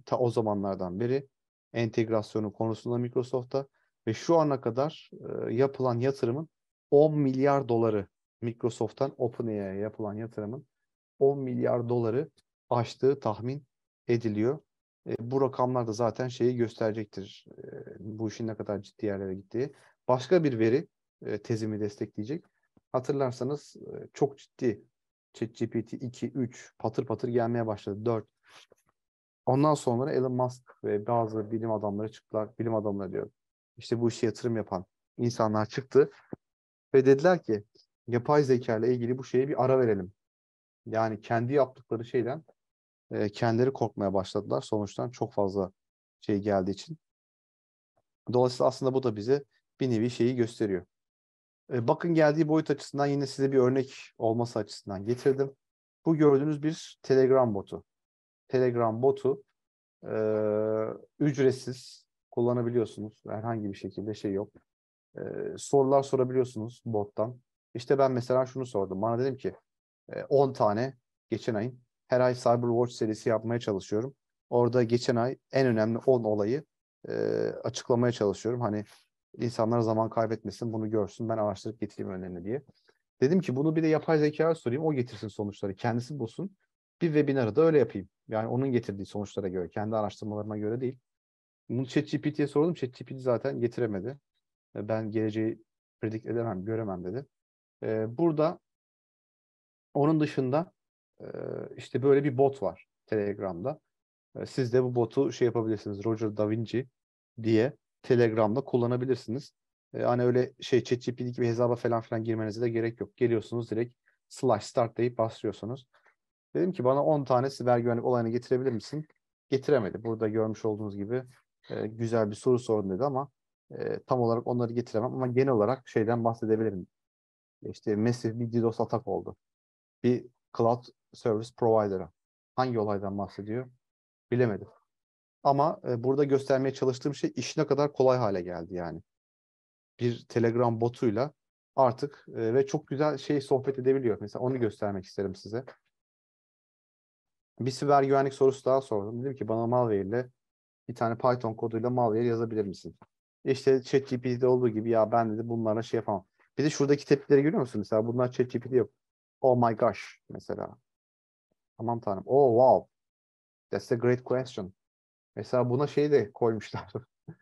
ta o zamanlardan beri entegrasyonu konusunda Microsoft'ta ve şu ana kadar e, yapılan yatırımın 10 milyar doları Microsoft'tan OpenAI'ye yapılan yatırımın 10 milyar doları aştığı tahmin ediliyor. E, bu rakamlar da zaten şeyi gösterecektir. E, bu işin ne kadar ciddi yerlere gittiği. Başka bir veri e, tezimi destekleyecek. Hatırlarsanız e, çok ciddi ChatGPT 2, 3 patır patır gelmeye başladı. 4. Ondan sonra Elon Musk ve bazı bilim adamları çıktılar. Bilim adamları diyor. İşte bu işe yatırım yapan insanlar çıktı ve dediler ki yapay zeka ile ilgili bu şeye bir ara verelim. Yani kendi yaptıkları şeyden e, kendileri korkmaya başladılar. Sonuçtan çok fazla şey geldiği için. Dolayısıyla aslında bu da bize bir nevi şeyi gösteriyor. E, bakın geldiği boyut açısından yine size bir örnek olması açısından getirdim. Bu gördüğünüz bir Telegram botu. Telegram botu e, ücretsiz kullanabiliyorsunuz. Herhangi bir şekilde şey yok. E, sorular sorabiliyorsunuz bottan. İşte ben mesela şunu sordum. Bana dedim ki 10 e, tane geçen ayın her ay Cyberwatch serisi yapmaya çalışıyorum. Orada geçen ay en önemli 10 olayı e, açıklamaya çalışıyorum. Hani insanlar zaman kaybetmesin bunu görsün ben araştırıp getireyim önlerine diye. Dedim ki bunu bir de yapay zeka sorayım o getirsin sonuçları kendisi bulsun. Bir webinarı da öyle yapayım. Yani onun getirdiği sonuçlara göre kendi araştırmalarıma göre değil. Bunu ChatGPT'ye sordum. ChatGPT zaten getiremedi. E, ben geleceği predik edemem, göremem dedi. E, burada onun dışında e, işte böyle bir bot var Telegram'da. E, siz de bu botu şey yapabilirsiniz. Roger Da Vinci diye Telegram'da kullanabilirsiniz. E, hani öyle şey ChatGPT gibi hesaba falan filan girmenize de gerek yok. Geliyorsunuz direkt slash start deyip basıyorsunuz. Dedim ki bana 10 tane siber güvenlik olayını getirebilir misin? Getiremedi. Burada görmüş olduğunuz gibi e, güzel bir soru sordu dedi ama e, tam olarak onları getiremem ama genel olarak şeyden bahsedebilirim işte Mesih bir DDoS atak oldu. Bir cloud service provider'a. Hangi olaydan bahsediyor? Bilemedim. Ama e, burada göstermeye çalıştığım şey işine kadar kolay hale geldi yani. Bir Telegram botuyla artık e, ve çok güzel şey sohbet edebiliyor. Mesela onu göstermek isterim size. Bir siber güvenlik sorusu daha sordum. Dedim ki bana malware ile bir tane Python koduyla malware yazabilir misin? İşte ChatGPT'de olduğu gibi ya ben dedi bunlara şey yapamam. Bir de şuradaki tepkileri görüyor musun? Mesela bunlar ChatGPT yok. Oh my gosh mesela. Aman tanrım. Oh wow. That's a great question. Mesela buna şey de koymuşlar.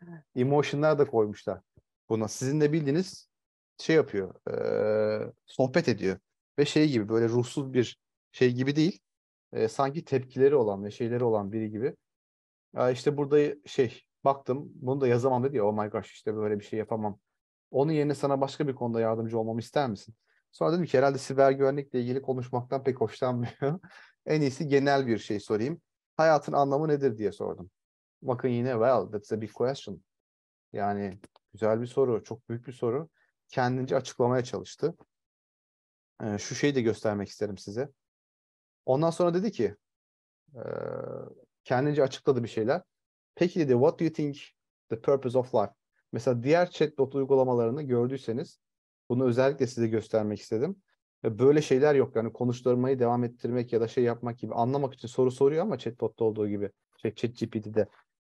<laughs> Emotionlar da koymuşlar. Buna sizin de bildiğiniz şey yapıyor. E, sohbet ediyor. Ve şey gibi böyle ruhsuz bir şey gibi değil. E, sanki tepkileri olan ve şeyleri olan biri gibi. Ya işte burada şey baktım bunu da yazamam dedi ya oh my gosh işte böyle bir şey yapamam onun yerine sana başka bir konuda yardımcı olmamı ister misin? Sonra dedim ki herhalde siber güvenlikle ilgili konuşmaktan pek hoşlanmıyor. <laughs> en iyisi genel bir şey sorayım. Hayatın anlamı nedir diye sordum. Bakın yine well that's a big question. Yani güzel bir soru, çok büyük bir soru. Kendince açıklamaya çalıştı. Ee, şu şeyi de göstermek isterim size. Ondan sonra dedi ki e, kendince açıkladı bir şeyler. Peki dedi what do you think the purpose of life? Mesela diğer chatbot uygulamalarını gördüyseniz bunu özellikle size göstermek istedim. E, böyle şeyler yok. Yani konuşturmayı devam ettirmek ya da şey yapmak gibi anlamak için soru soruyor ama chatbotta olduğu gibi. Şey, chat GPT'de.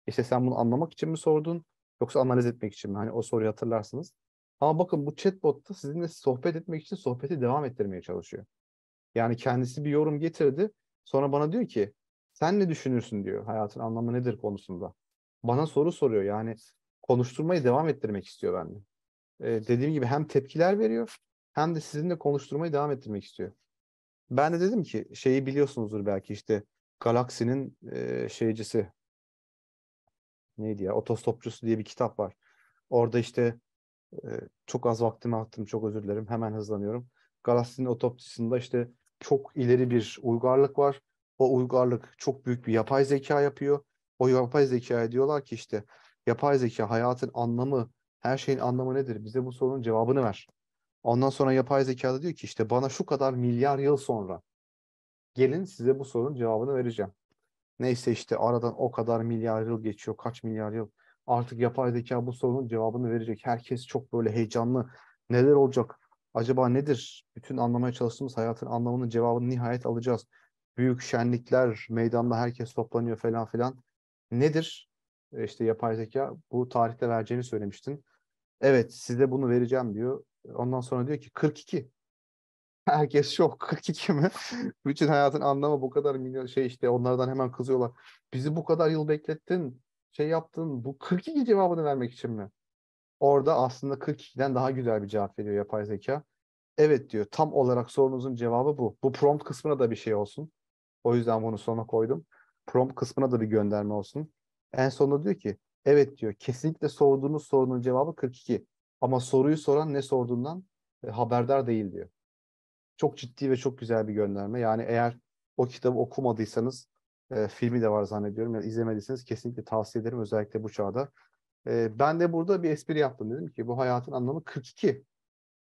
İşte sen bunu anlamak için mi sordun yoksa analiz etmek için mi? Hani o soruyu hatırlarsınız. Ama bakın bu chatbotta sizinle sohbet etmek için sohbeti devam ettirmeye çalışıyor. Yani kendisi bir yorum getirdi. Sonra bana diyor ki sen ne düşünürsün diyor hayatın anlamı nedir konusunda. Bana soru soruyor yani konuşturmayı devam ettirmek istiyor bende. Ee, dediğim gibi hem tepkiler veriyor hem de sizinle konuşturmayı devam ettirmek istiyor. Ben de dedim ki şeyi biliyorsunuzdur belki işte Galaksi'nin e, şeycisi neydi ya otostopçusu diye bir kitap var. Orada işte e, çok az vaktimi attım çok özür dilerim hemen hızlanıyorum. Galaksi'nin otopsisinde işte çok ileri bir uygarlık var. O uygarlık çok büyük bir yapay zeka yapıyor. O yapay zeka diyorlar ki işte yapay zeka, hayatın anlamı, her şeyin anlamı nedir? Bize bu sorunun cevabını ver. Ondan sonra yapay zeka da diyor ki işte bana şu kadar milyar yıl sonra gelin size bu sorunun cevabını vereceğim. Neyse işte aradan o kadar milyar yıl geçiyor, kaç milyar yıl. Artık yapay zeka bu sorunun cevabını verecek. Herkes çok böyle heyecanlı. Neler olacak? Acaba nedir? Bütün anlamaya çalıştığımız hayatın anlamının cevabını nihayet alacağız. Büyük şenlikler, meydanda herkes toplanıyor falan filan. Nedir? E, işte yapay zeka bu tarihte vereceğini söylemiştin. Evet size bunu vereceğim diyor. Ondan sonra diyor ki 42. <laughs> Herkes şok 42 mi? <laughs> Bütün hayatın anlamı bu kadar milyon şey işte onlardan hemen kızıyorlar. Bizi bu kadar yıl beklettin şey yaptın bu 42 cevabını vermek için mi? Orada aslında 42'den daha güzel bir cevap veriyor yapay zeka. Evet diyor tam olarak sorunuzun cevabı bu. Bu prompt kısmına da bir şey olsun. O yüzden bunu sona koydum. Prompt kısmına da bir gönderme olsun. En sonunda diyor ki evet diyor kesinlikle sorduğunuz sorunun cevabı 42. Ama soruyu soran ne sorduğundan e, haberdar değil diyor. Çok ciddi ve çok güzel bir gönderme. Yani eğer o kitabı okumadıysanız e, filmi de var zannediyorum. Yani izlemediyseniz kesinlikle tavsiye ederim özellikle bu çağda. E, ben de burada bir espri yaptım. Dedim ki bu hayatın anlamı 42.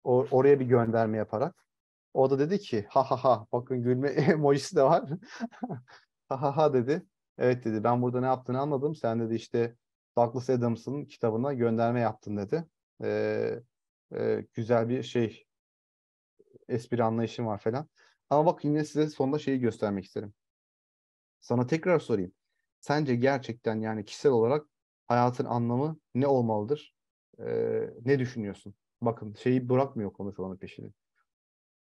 O, oraya bir gönderme yaparak. O da dedi ki ha ha ha bakın gülme <laughs> emojisi de var. <laughs> ha ha ha dedi. Evet dedi ben burada ne yaptığını anladım. Sen dedi işte Douglas Adams'ın kitabına gönderme yaptın dedi. Ee, e, güzel bir şey espri anlayışım var falan. Ama bak yine size sonunda şeyi göstermek isterim. Sana tekrar sorayım. Sence gerçekten yani kişisel olarak hayatın anlamı ne olmalıdır? Ee, ne düşünüyorsun? Bakın şeyi bırakmıyor konu şu peşini.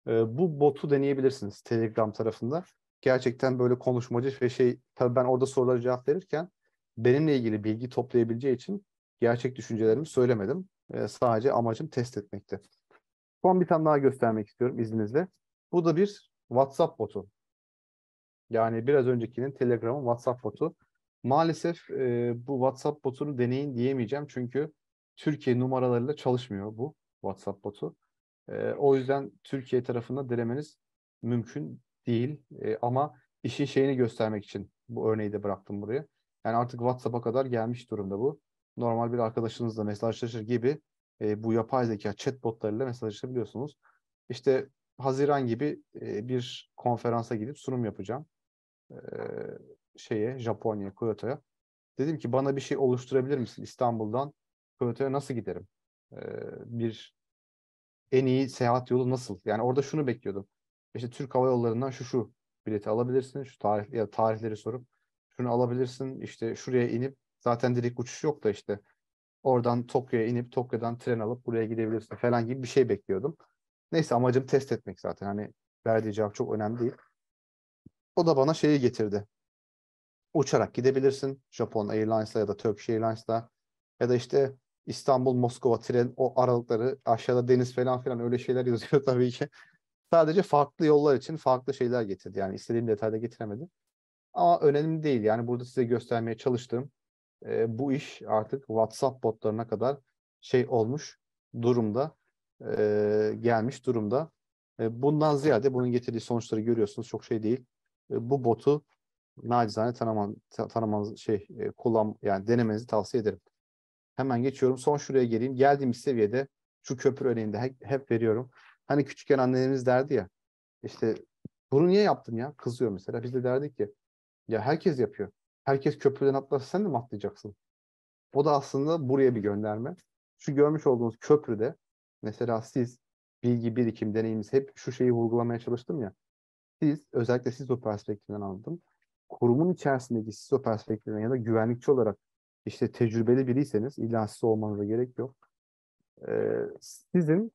Ee, bu botu deneyebilirsiniz Telegram tarafında gerçekten böyle konuşmacı ve şey tabii ben orada soruları cevap verirken benimle ilgili bilgi toplayabileceği için gerçek düşüncelerimi söylemedim. E, sadece amacım test etmekti. Son bir tane daha göstermek istiyorum izninizle. Bu da bir WhatsApp botu. Yani biraz öncekinin Telegram'ın WhatsApp botu. Maalesef e, bu WhatsApp botunu deneyin diyemeyeceğim çünkü Türkiye numaralarıyla çalışmıyor bu WhatsApp botu. E, o yüzden Türkiye tarafında denemeniz mümkün değil e, ama işin şeyini göstermek için bu örneği de bıraktım buraya. Yani artık WhatsApp'a kadar gelmiş durumda bu. Normal bir arkadaşınızla mesajlaşır gibi e, bu yapay zeka chatbotlarıyla mesajlaşabiliyorsunuz. İşte Haziran gibi e, bir konferansa gidip sunum yapacağım. E, şeye Japonya, Kyoto'ya. Dedim ki bana bir şey oluşturabilir misin İstanbul'dan? Kyoto'ya nasıl giderim? E, bir en iyi seyahat yolu nasıl? Yani orada şunu bekliyordum işte Türk Hava Yolları'ndan şu şu bileti alabilirsin. Şu tarih ya tarihleri sorup şunu alabilirsin. İşte şuraya inip zaten direkt uçuş yok da işte oradan Tokyo'ya inip Tokyo'dan tren alıp buraya gidebilirsin falan gibi bir şey bekliyordum. Neyse amacım test etmek zaten. Hani verdiği cevap çok önemli değil. O da bana şeyi getirdi. Uçarak gidebilirsin. Japon Airlines'la ya da Turkish Airlines'la ya da işte İstanbul Moskova tren o aralıkları aşağıda deniz falan filan öyle şeyler <laughs> yazıyor tabii ki. Sadece farklı yollar için farklı şeyler getirdi. Yani istediğim detayda getiremedi. Ama önemli değil. Yani burada size göstermeye çalıştığım e, bu iş artık WhatsApp botlarına kadar şey olmuş durumda. E, gelmiş durumda. E, bundan ziyade bunun getirdiği sonuçları görüyorsunuz. Çok şey değil. E, bu botu nacizane tanıman, tanımanız şey e, kullan yani denemenizi tavsiye ederim. Hemen geçiyorum. Son şuraya geleyim. Geldiğimiz seviyede şu köprü örneğinde hep, hep veriyorum. Hani küçükken annelerimiz derdi ya işte bunu niye yaptın ya? Kızıyor mesela. Biz de derdik ki ya herkes yapıyor. Herkes köprüden atlarsa sen de mi atlayacaksın? O da aslında buraya bir gönderme. Şu görmüş olduğunuz köprüde mesela siz bilgi, birikim, deneyimiz hep şu şeyi vurgulamaya çalıştım ya. Siz özellikle siz o perspektiften aldım. Kurumun içerisindeki siz o perspektiften ya da güvenlikçi olarak işte tecrübeli biriyseniz illa siz olmanıza gerek yok. Ee, sizin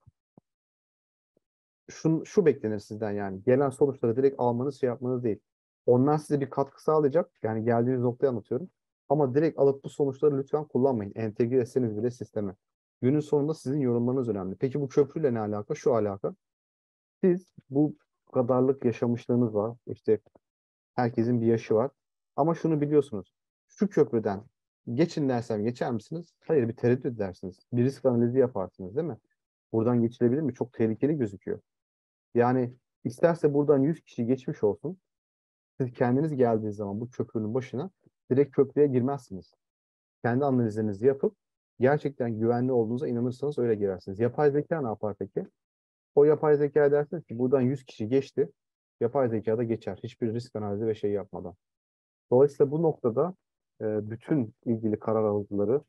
şu, şu beklenir sizden yani. Gelen sonuçları direkt almanız şey yapmanız değil. Onlar size bir katkı sağlayacak. Yani geldiğiniz noktayı anlatıyorum. Ama direkt alıp bu sonuçları lütfen kullanmayın. Entegre etseniz bile sisteme. Günün sonunda sizin yorumlarınız önemli. Peki bu köprüyle ne alaka? Şu alaka. Siz bu kadarlık yaşamışlığınız var. İşte herkesin bir yaşı var. Ama şunu biliyorsunuz. Şu köprüden geçin dersem geçer misiniz? Hayır bir tereddüt edersiniz. Bir risk analizi yaparsınız değil mi? Buradan geçilebilir mi? Çok tehlikeli gözüküyor. Yani isterse buradan 100 kişi geçmiş olsun. Siz kendiniz geldiğiniz zaman bu köprünün başına direkt köprüye girmezsiniz. Kendi analizlerinizi yapıp gerçekten güvenli olduğunuza inanırsanız öyle girersiniz. Yapay zeka ne yapar peki? O yapay zeka dersiniz ki buradan 100 kişi geçti. Yapay zeka da geçer. Hiçbir risk analizi ve şey yapmadan. Dolayısıyla bu noktada e, bütün ilgili karar alıcıları,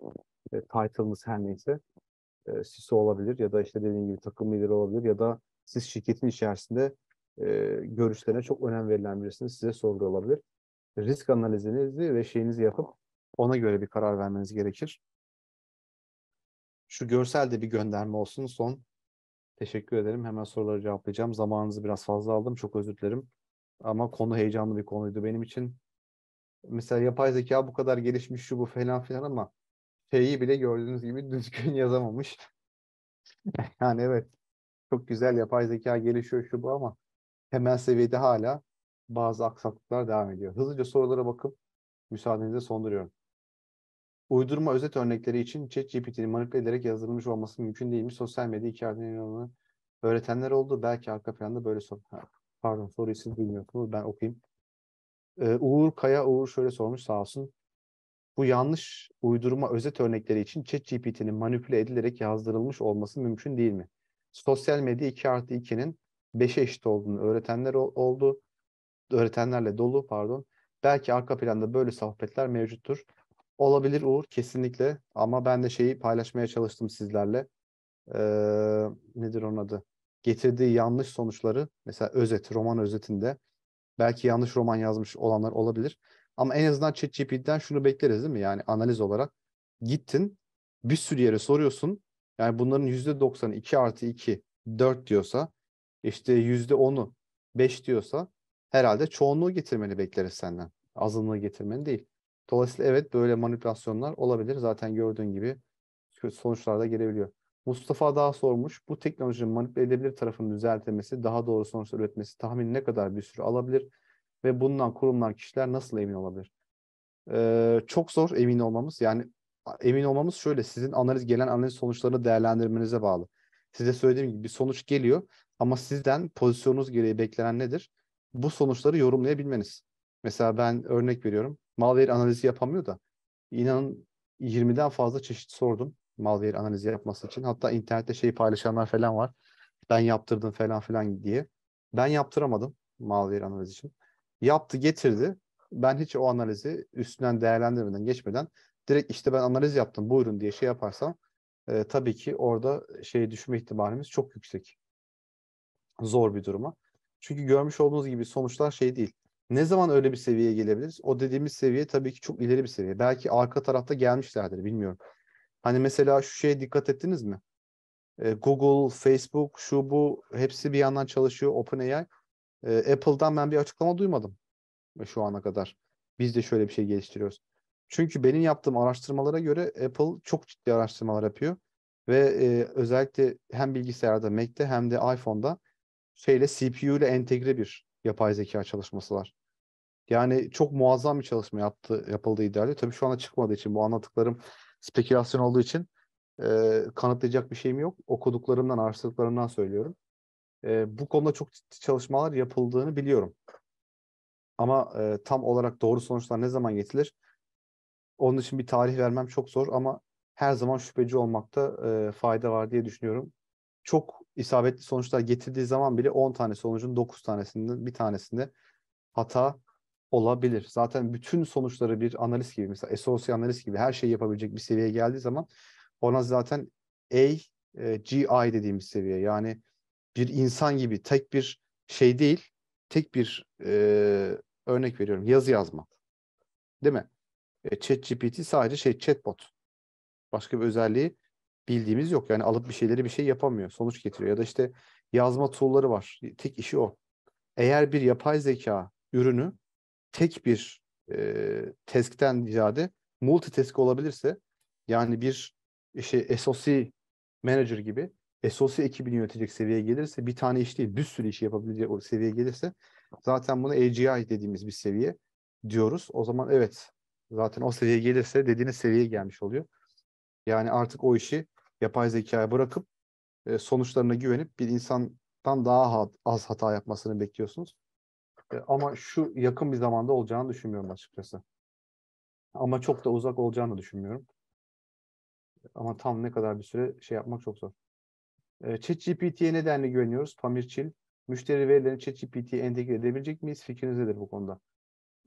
e, title'ınız her neyse, e, CISO olabilir ya da işte dediğim gibi takım lideri olabilir ya da siz şirketin içerisinde e, görüşlerine çok önem verilen birisini size soruyor olabilir. Risk analizinizi ve şeyinizi yapıp ona göre bir karar vermeniz gerekir. Şu görselde bir gönderme olsun son. Teşekkür ederim. Hemen soruları cevaplayacağım. Zamanınızı biraz fazla aldım. Çok özür dilerim. Ama konu heyecanlı bir konuydu benim için. Mesela yapay zeka bu kadar gelişmiş şu bu falan filan ama şeyi bile gördüğünüz gibi düzgün <laughs> yazamamış. yani evet çok güzel yapay zeka gelişiyor şu bu ama temel seviyede hala bazı aksaklıklar devam ediyor. Hızlıca sorulara bakıp müsaadenizle sonduruyorum. Uydurma özet örnekleri için ChatGPT'nin manipüle ederek yazılmış olması mümkün değil mi? Sosyal medya hikayelerini öğretenler oldu. Belki arka planda böyle soru. Pardon soruyu siz bilmiyorsunuz. Ben okuyayım. Ee, Uğur Kaya Uğur şöyle sormuş sağ olsun. Bu yanlış uydurma özet örnekleri için ChatGPT'nin manipüle edilerek yazdırılmış olması mümkün değil mi? Sosyal medya 2 artı 2'nin 5'e eşit olduğunu öğretenler oldu. Öğretenlerle dolu pardon. Belki arka planda böyle sohbetler mevcuttur. Olabilir Uğur kesinlikle ama ben de şeyi paylaşmaya çalıştım sizlerle. Ee, nedir onun adı? Getirdiği yanlış sonuçları mesela özet, roman özetinde belki yanlış roman yazmış olanlar olabilir. Ama en azından ChatGPT'den şunu bekleriz değil mi? Yani analiz olarak gittin bir sürü yere soruyorsun yani bunların %90'ı 2 artı 2 4 diyorsa işte %10'u 5 diyorsa herhalde çoğunluğu getirmeni bekleriz senden. Azınlığı getirmeni değil. Dolayısıyla evet böyle manipülasyonlar olabilir. Zaten gördüğün gibi sonuçlarda gelebiliyor. Mustafa daha sormuş. Bu teknolojinin manipüle edilebilir tarafını düzeltilmesi, daha doğru sonuçlar üretmesi tahmin ne kadar bir süre alabilir ve bundan kurumlar, kişiler nasıl emin olabilir? Ee, çok zor emin olmamız. Yani emin olmamız şöyle. Sizin analiz gelen analiz sonuçlarını değerlendirmenize bağlı. Size söylediğim gibi bir sonuç geliyor ama sizden pozisyonunuz gereği beklenen nedir? Bu sonuçları yorumlayabilmeniz. Mesela ben örnek veriyorum. Malware analizi yapamıyor da inanın 20'den fazla çeşit sordum malware analizi yapması için. Hatta internette şey paylaşanlar falan var. Ben yaptırdım falan filan diye. Ben yaptıramadım malware analizi için. Yaptı getirdi. Ben hiç o analizi üstünden değerlendirmeden geçmeden direkt işte ben analiz yaptım buyurun diye şey yaparsam e, tabii ki orada şey düşme ihtimalimiz çok yüksek. Zor bir duruma. Çünkü görmüş olduğunuz gibi sonuçlar şey değil. Ne zaman öyle bir seviyeye gelebiliriz? O dediğimiz seviye tabii ki çok ileri bir seviye. Belki arka tarafta gelmişlerdir bilmiyorum. Hani mesela şu şeye dikkat ettiniz mi? E, Google, Facebook, şu bu hepsi bir yandan çalışıyor. OpenAI. E, Apple'dan ben bir açıklama duymadım e, şu ana kadar. Biz de şöyle bir şey geliştiriyoruz. Çünkü benim yaptığım araştırmalara göre Apple çok ciddi araştırmalar yapıyor. Ve e, özellikle hem bilgisayarda Mac'te hem de iPhone'da şeyle CPU ile entegre bir yapay zeka çalışması var. Yani çok muazzam bir çalışma yaptı, yapıldı ideali. Tabii şu anda çıkmadığı için bu anlattıklarım spekülasyon olduğu için e, kanıtlayacak bir şeyim yok. Okuduklarımdan, araştırdıklarımdan söylüyorum. E, bu konuda çok ciddi çalışmalar yapıldığını biliyorum. Ama e, tam olarak doğru sonuçlar ne zaman getirilir? Onun için bir tarih vermem çok zor ama her zaman şüpheci olmakta e, fayda var diye düşünüyorum. Çok isabetli sonuçlar getirdiği zaman bile 10 tane sonucun 9 tanesinden bir tanesinde hata olabilir. Zaten bütün sonuçları bir analiz gibi mesela SOC analiz gibi her şeyi yapabilecek bir seviyeye geldiği zaman ona zaten A, e, GI dediğimiz seviye yani bir insan gibi tek bir şey değil tek bir e, örnek veriyorum yazı yazmak değil mi? e, ChatGPT sadece şey chatbot. Başka bir özelliği bildiğimiz yok. Yani alıp bir şeyleri bir şey yapamıyor. Sonuç getiriyor. Ya da işte yazma tool'ları var. E, tek işi o. Eğer bir yapay zeka ürünü tek bir e, task'ten ziyade multitask olabilirse yani bir işte şey, SOC manager gibi SOC ekibini yönetecek seviyeye gelirse bir tane iş değil bir sürü işi yapabilecek o seviyeye gelirse zaten bunu AGI dediğimiz bir seviye diyoruz. O zaman evet zaten o seviyeye gelirse dediğiniz seviyeye gelmiş oluyor. Yani artık o işi yapay zekaya bırakıp e, sonuçlarına güvenip bir insandan daha hat, az hata yapmasını bekliyorsunuz. E, ama şu yakın bir zamanda olacağını düşünmüyorum açıkçası. Ama çok da uzak olacağını düşünmüyorum. Ama tam ne kadar bir süre şey yapmak çok zor. E, ChatGPT'ye ne denli güveniyoruz? Pamir Çil. Müşteri verilerini ChatGPT'ye entegre edebilecek miyiz? Fikriniz nedir bu konuda.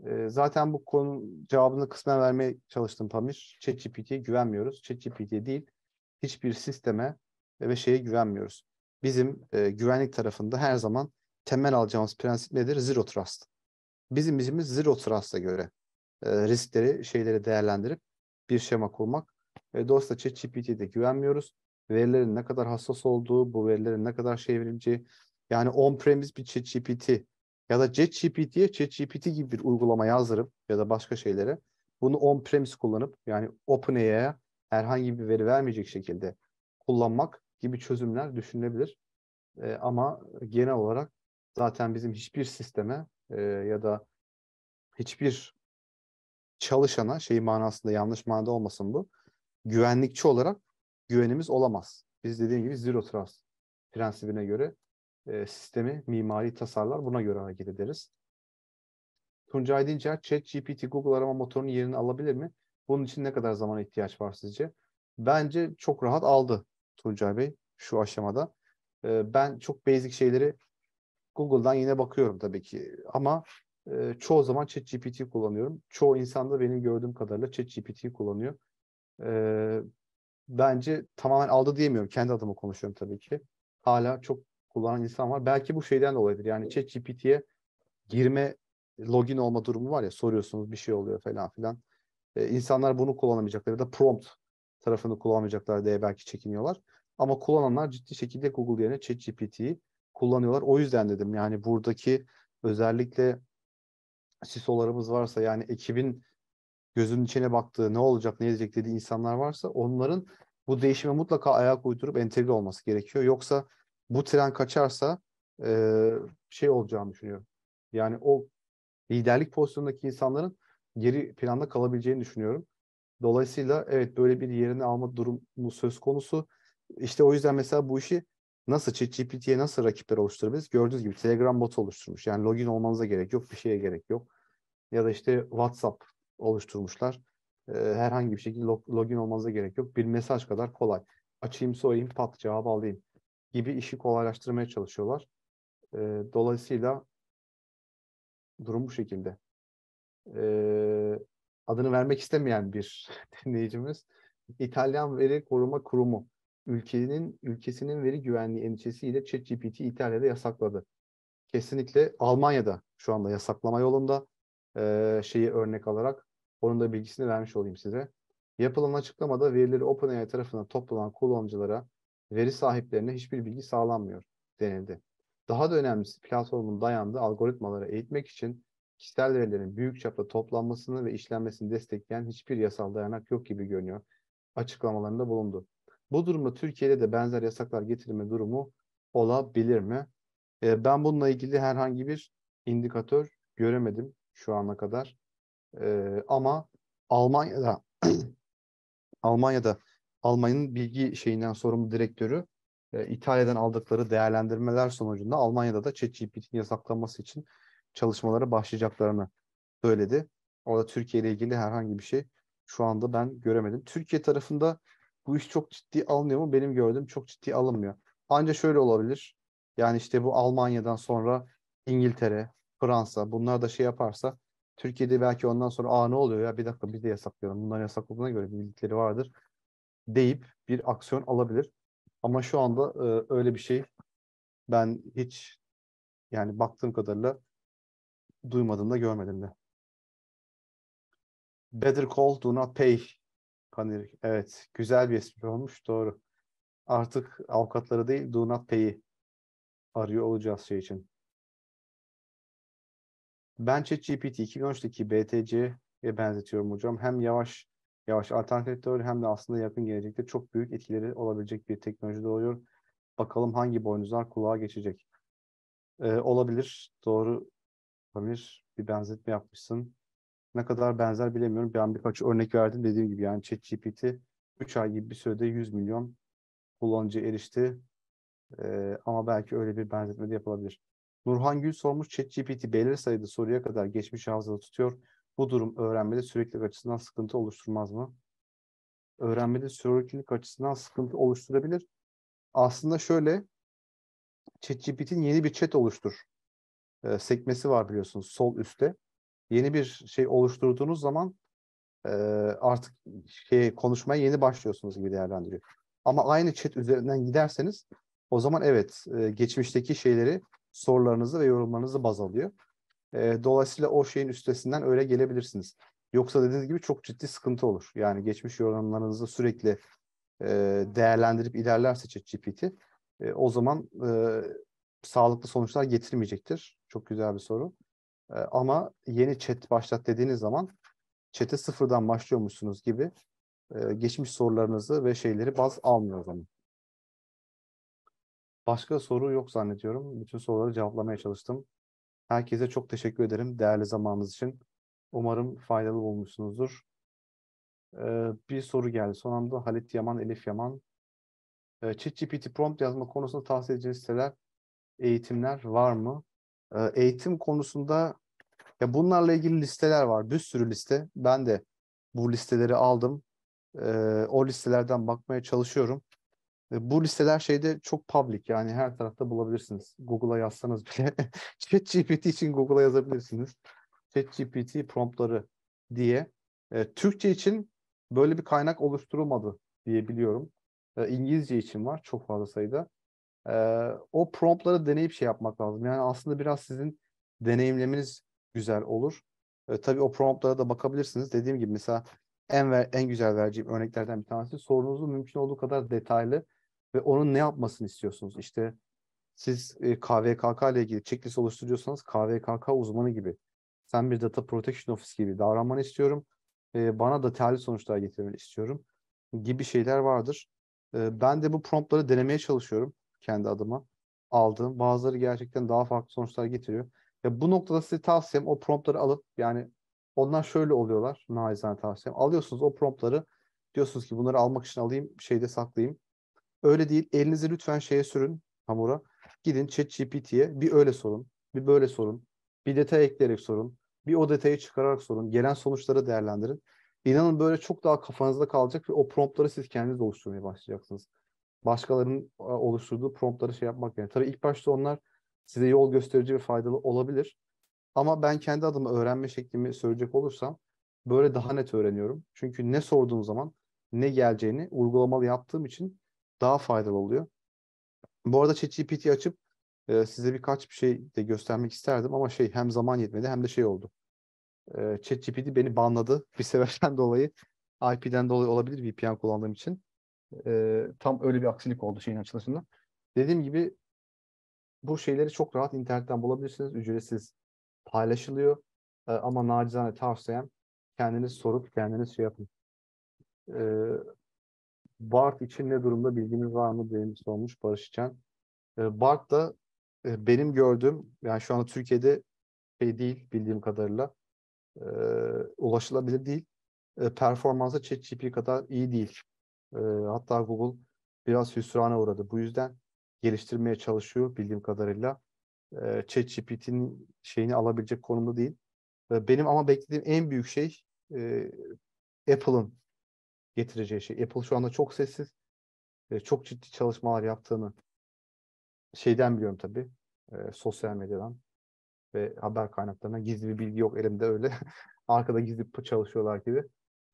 Ee, zaten bu konu cevabını kısmen vermeye çalıştım Pamir. ChatGPT'ye güvenmiyoruz. ChatGPT değil, hiçbir sisteme ve şeye güvenmiyoruz. Bizim e, güvenlik tarafında her zaman temel alacağımız prensip nedir? Zero Trust. Bizim bizimiz Zero Trust'a göre e, riskleri, şeyleri değerlendirip bir şema kurmak. ve dolayısıyla ChatGPT'ye güvenmiyoruz. Verilerin ne kadar hassas olduğu, bu verilerin ne kadar çevrimci, Yani on-premise bir ChatGPT ya da ChatGPT'ye ChatGPT gibi bir uygulama yazdırıp ya da başka şeylere bunu on-premise kullanıp yani OpenAI'ye herhangi bir veri vermeyecek şekilde kullanmak gibi çözümler düşünülebilir. E, ama genel olarak zaten bizim hiçbir sisteme e, ya da hiçbir çalışana şey manasında yanlış manada olmasın bu. Güvenlikçi olarak güvenimiz olamaz. Biz dediğim gibi zero trust prensibine göre e, sistemi, mimari tasarlar. Buna göre hareket ederiz. Tuncay Chat GPT Google arama motorunun yerini alabilir mi? Bunun için ne kadar zaman ihtiyaç var sizce? Bence çok rahat aldı Tuncay Bey şu aşamada. E, ben çok basic şeyleri Google'dan yine bakıyorum tabii ki. Ama e, çoğu zaman Chat GPT kullanıyorum. Çoğu insan da benim gördüğüm kadarıyla Chat GPT kullanıyor. bence tamamen aldı diyemiyorum. Kendi adıma konuşuyorum tabii ki. Hala çok kullanan insan var. Belki bu şeyden dolayıdır. Yani ChatGPT'ye girme login olma durumu var ya soruyorsunuz bir şey oluyor falan filan. Ee, insanlar bunu kullanamayacakları da prompt tarafını kullanamayacaklar diye belki çekiniyorlar. Ama kullananlar ciddi şekilde Google yerine ChatGPT'yi kullanıyorlar. O yüzden dedim yani buradaki özellikle sisolarımız varsa yani ekibin gözünün içine baktığı ne olacak ne edecek dediği insanlar varsa onların bu değişime mutlaka ayak uydurup entegre olması gerekiyor. Yoksa bu tren kaçarsa e, şey olacağını düşünüyorum. Yani o liderlik pozisyonundaki insanların geri planda kalabileceğini düşünüyorum. Dolayısıyla evet böyle bir yerini alma durumu söz konusu. İşte o yüzden mesela bu işi nasıl ChatGPT'ye nasıl rakipler oluşturabiliriz? Gördüğünüz gibi Telegram botu oluşturmuş. Yani login olmanıza gerek yok, bir şeye gerek yok. Ya da işte WhatsApp oluşturmuşlar. Ee, herhangi bir şekilde login olmanıza gerek yok. Bir mesaj kadar kolay. Açayım, sorayım, pat cevap alayım gibi işi kolaylaştırmaya çalışıyorlar. E, dolayısıyla durum bu şekilde. E, adını vermek istemeyen bir <laughs> dinleyicimiz İtalyan Veri Koruma Kurumu ülkenin ülkesinin veri güvenliği endişesiyle ChatGPT İtalya'da yasakladı. Kesinlikle Almanya'da şu anda yasaklama yolunda e, şeyi örnek alarak onun da bilgisini vermiş olayım size. Yapılan açıklamada verileri OpenAI tarafından toplanan kullanıcılara veri sahiplerine hiçbir bilgi sağlanmıyor denildi. Daha da önemlisi platformun dayandığı algoritmaları eğitmek için kişisel verilerin büyük çapta toplanmasını ve işlenmesini destekleyen hiçbir yasal dayanak yok gibi görünüyor açıklamalarında bulundu. Bu durumda Türkiye'de de benzer yasaklar getirme durumu olabilir mi? E, ben bununla ilgili herhangi bir indikatör göremedim şu ana kadar. E, ama Almanya'da <clears throat> Almanya'da Almanya'nın bilgi şeyinden sorumlu direktörü e, İtalya'dan aldıkları değerlendirmeler sonucunda Almanya'da da ChatGPT'nin yasaklanması için çalışmalara başlayacaklarını söyledi. Orada Türkiye ile ilgili herhangi bir şey şu anda ben göremedim. Türkiye tarafında bu iş çok ciddi alınıyor mu? Benim gördüğüm çok ciddi alınmıyor. Ancak şöyle olabilir. Yani işte bu Almanya'dan sonra İngiltere, Fransa bunlar da şey yaparsa Türkiye'de belki ondan sonra aa ne oluyor ya bir dakika biz de yasaklayalım. Bunların yasakladığına göre bildikleri vardır deyip bir aksiyon alabilir. Ama şu anda e, öyle bir şey ben hiç yani baktığım kadarıyla duymadım da görmedim de. Better Call Do Not Pay Kanir. Evet. Güzel bir espri olmuş. Doğru. Artık avukatları değil Do Not Pay'i arıyor olacağız şey için. Ben ChatGPT 2013'teki BTC'ye benzetiyorum hocam. Hem yavaş yavaş alternatif teori hem de aslında yakın gelecekte çok büyük etkileri olabilecek bir teknoloji doğuyor. Bakalım hangi boynuzlar kulağa geçecek. Ee, olabilir. Doğru Pamir bir benzetme yapmışsın. Ne kadar benzer bilemiyorum. Ben birkaç örnek verdim dediğim gibi yani ChatGPT 3 ay gibi bir sürede 100 milyon kullanıcı erişti. Ee, ama belki öyle bir benzetme de yapılabilir. Nurhan Gül sormuş ChatGPT belirli sayıda soruya kadar geçmiş hafızada tutuyor. Bu durum öğrenmede süreklilik açısından sıkıntı oluşturmaz mı? Öğrenmede süreklilik açısından sıkıntı oluşturabilir. Aslında şöyle, ChatGPT'in yeni bir chat oluştur e, sekmesi var biliyorsunuz sol üstte. Yeni bir şey oluşturduğunuz zaman e, artık şey, konuşmaya yeni başlıyorsunuz gibi değerlendiriyor. Ama aynı chat üzerinden giderseniz o zaman evet e, geçmişteki şeyleri sorularınızı ve yorumlarınızı baz alıyor. E, dolayısıyla o şeyin üstesinden öyle gelebilirsiniz. Yoksa dediğiniz gibi çok ciddi sıkıntı olur. Yani geçmiş yorumlarınızı sürekli e, değerlendirip ilerlerse ChatGPT e, o zaman e, sağlıklı sonuçlar getirmeyecektir. Çok güzel bir soru. E, ama yeni chat başlat dediğiniz zaman chat'e sıfırdan başlıyormuşsunuz gibi e, geçmiş sorularınızı ve şeyleri baz almıyor o zaman. Başka soru yok zannediyorum. Bütün soruları cevaplamaya çalıştım. Herkese çok teşekkür ederim değerli zamanınız için. Umarım faydalı olmuşsunuzdur. Ee, bir soru geldi. Son anda Halit Yaman, Elif Yaman. Ee, ChatGPT prompt yazma konusunda tavsiye edeceğiniz siteler, eğitimler var mı? Ee, eğitim konusunda ya bunlarla ilgili listeler var. Bir sürü liste. Ben de bu listeleri aldım. Ee, o listelerden bakmaya çalışıyorum bu listeler şeyde çok public yani her tarafta bulabilirsiniz. Google'a yazsanız bile <laughs> ChatGPT için Google'a yazabilirsiniz. ChatGPT promptları diye. E, Türkçe için böyle bir kaynak oluşturulmadı diye biliyorum. E, İngilizce için var çok fazla sayıda. E, o promptları deneyip şey yapmak lazım. Yani aslında biraz sizin deneyimlemeniz güzel olur. E, tabii o promptlara da bakabilirsiniz. Dediğim gibi mesela en ver, en güzel vereceğim örneklerden bir tanesi sorunuzu mümkün olduğu kadar detaylı ve onun ne yapmasını istiyorsunuz? İşte siz KVKK e, ile ilgili checklist oluşturuyorsanız KVKK uzmanı gibi sen bir data protection office gibi davranmanı istiyorum. E, bana da terli sonuçlar getirmeni istiyorum gibi şeyler vardır. E, ben de bu promptları denemeye çalışıyorum kendi adıma aldığım. Bazıları gerçekten daha farklı sonuçlar getiriyor. Ya bu noktada size tavsiyem o promptları alıp yani onlar şöyle oluyorlar naizane tavsiyem. Alıyorsunuz o promptları diyorsunuz ki bunları almak için alayım şeyde saklayayım Öyle değil. Elinizi lütfen şeye sürün hamura. Gidin ChatGPT'ye bir öyle sorun, bir böyle sorun, bir detay ekleyerek sorun, bir o detayı çıkararak sorun. Gelen sonuçları değerlendirin. İnanın böyle çok daha kafanızda kalacak ve o promptları siz kendiniz oluşturmaya başlayacaksınız. Başkalarının oluşturduğu promptları şey yapmak yani. Tabii ilk başta onlar size yol gösterici ve faydalı olabilir. Ama ben kendi adıma öğrenme şeklimi söyleyecek olursam böyle daha net öğreniyorum. Çünkü ne sorduğum zaman ne geleceğini uygulamalı yaptığım için daha faydalı oluyor. Bu arada ChatGPT açıp e, size birkaç bir şey de göstermek isterdim ama şey hem zaman yetmedi hem de şey oldu. E, ChatGPT beni banladı <laughs> bir sebepten dolayı. IP'den dolayı olabilir VPN kullandığım için. E, tam öyle bir aksilik oldu şeyin açılışında. Dediğim gibi bu şeyleri çok rahat internetten bulabilirsiniz. Ücretsiz paylaşılıyor. E, ama nacizane tavsiyem kendiniz sorup kendiniz şey yapın. E, BART için ne durumda Bilgimiz var mı diye sormuş Barış İçen. E, BART da e, benim gördüğüm yani şu anda Türkiye'de şey değil bildiğim kadarıyla e, ulaşılabilir değil. E, performansı ChatGPT kadar iyi değil. E, hatta Google biraz hüsrana uğradı. Bu yüzden geliştirmeye çalışıyor bildiğim kadarıyla. E, ChatGPT'nin şeyini alabilecek konumda değil. E, benim ama beklediğim en büyük şey e, Apple'ın getireceği şey. Apple şu anda çok sessiz ve çok ciddi çalışmalar yaptığını şeyden biliyorum tabi, E, sosyal medyadan ve haber kaynaklarından gizli bir bilgi yok elimde öyle. <laughs> Arkada gizli çalışıyorlar gibi.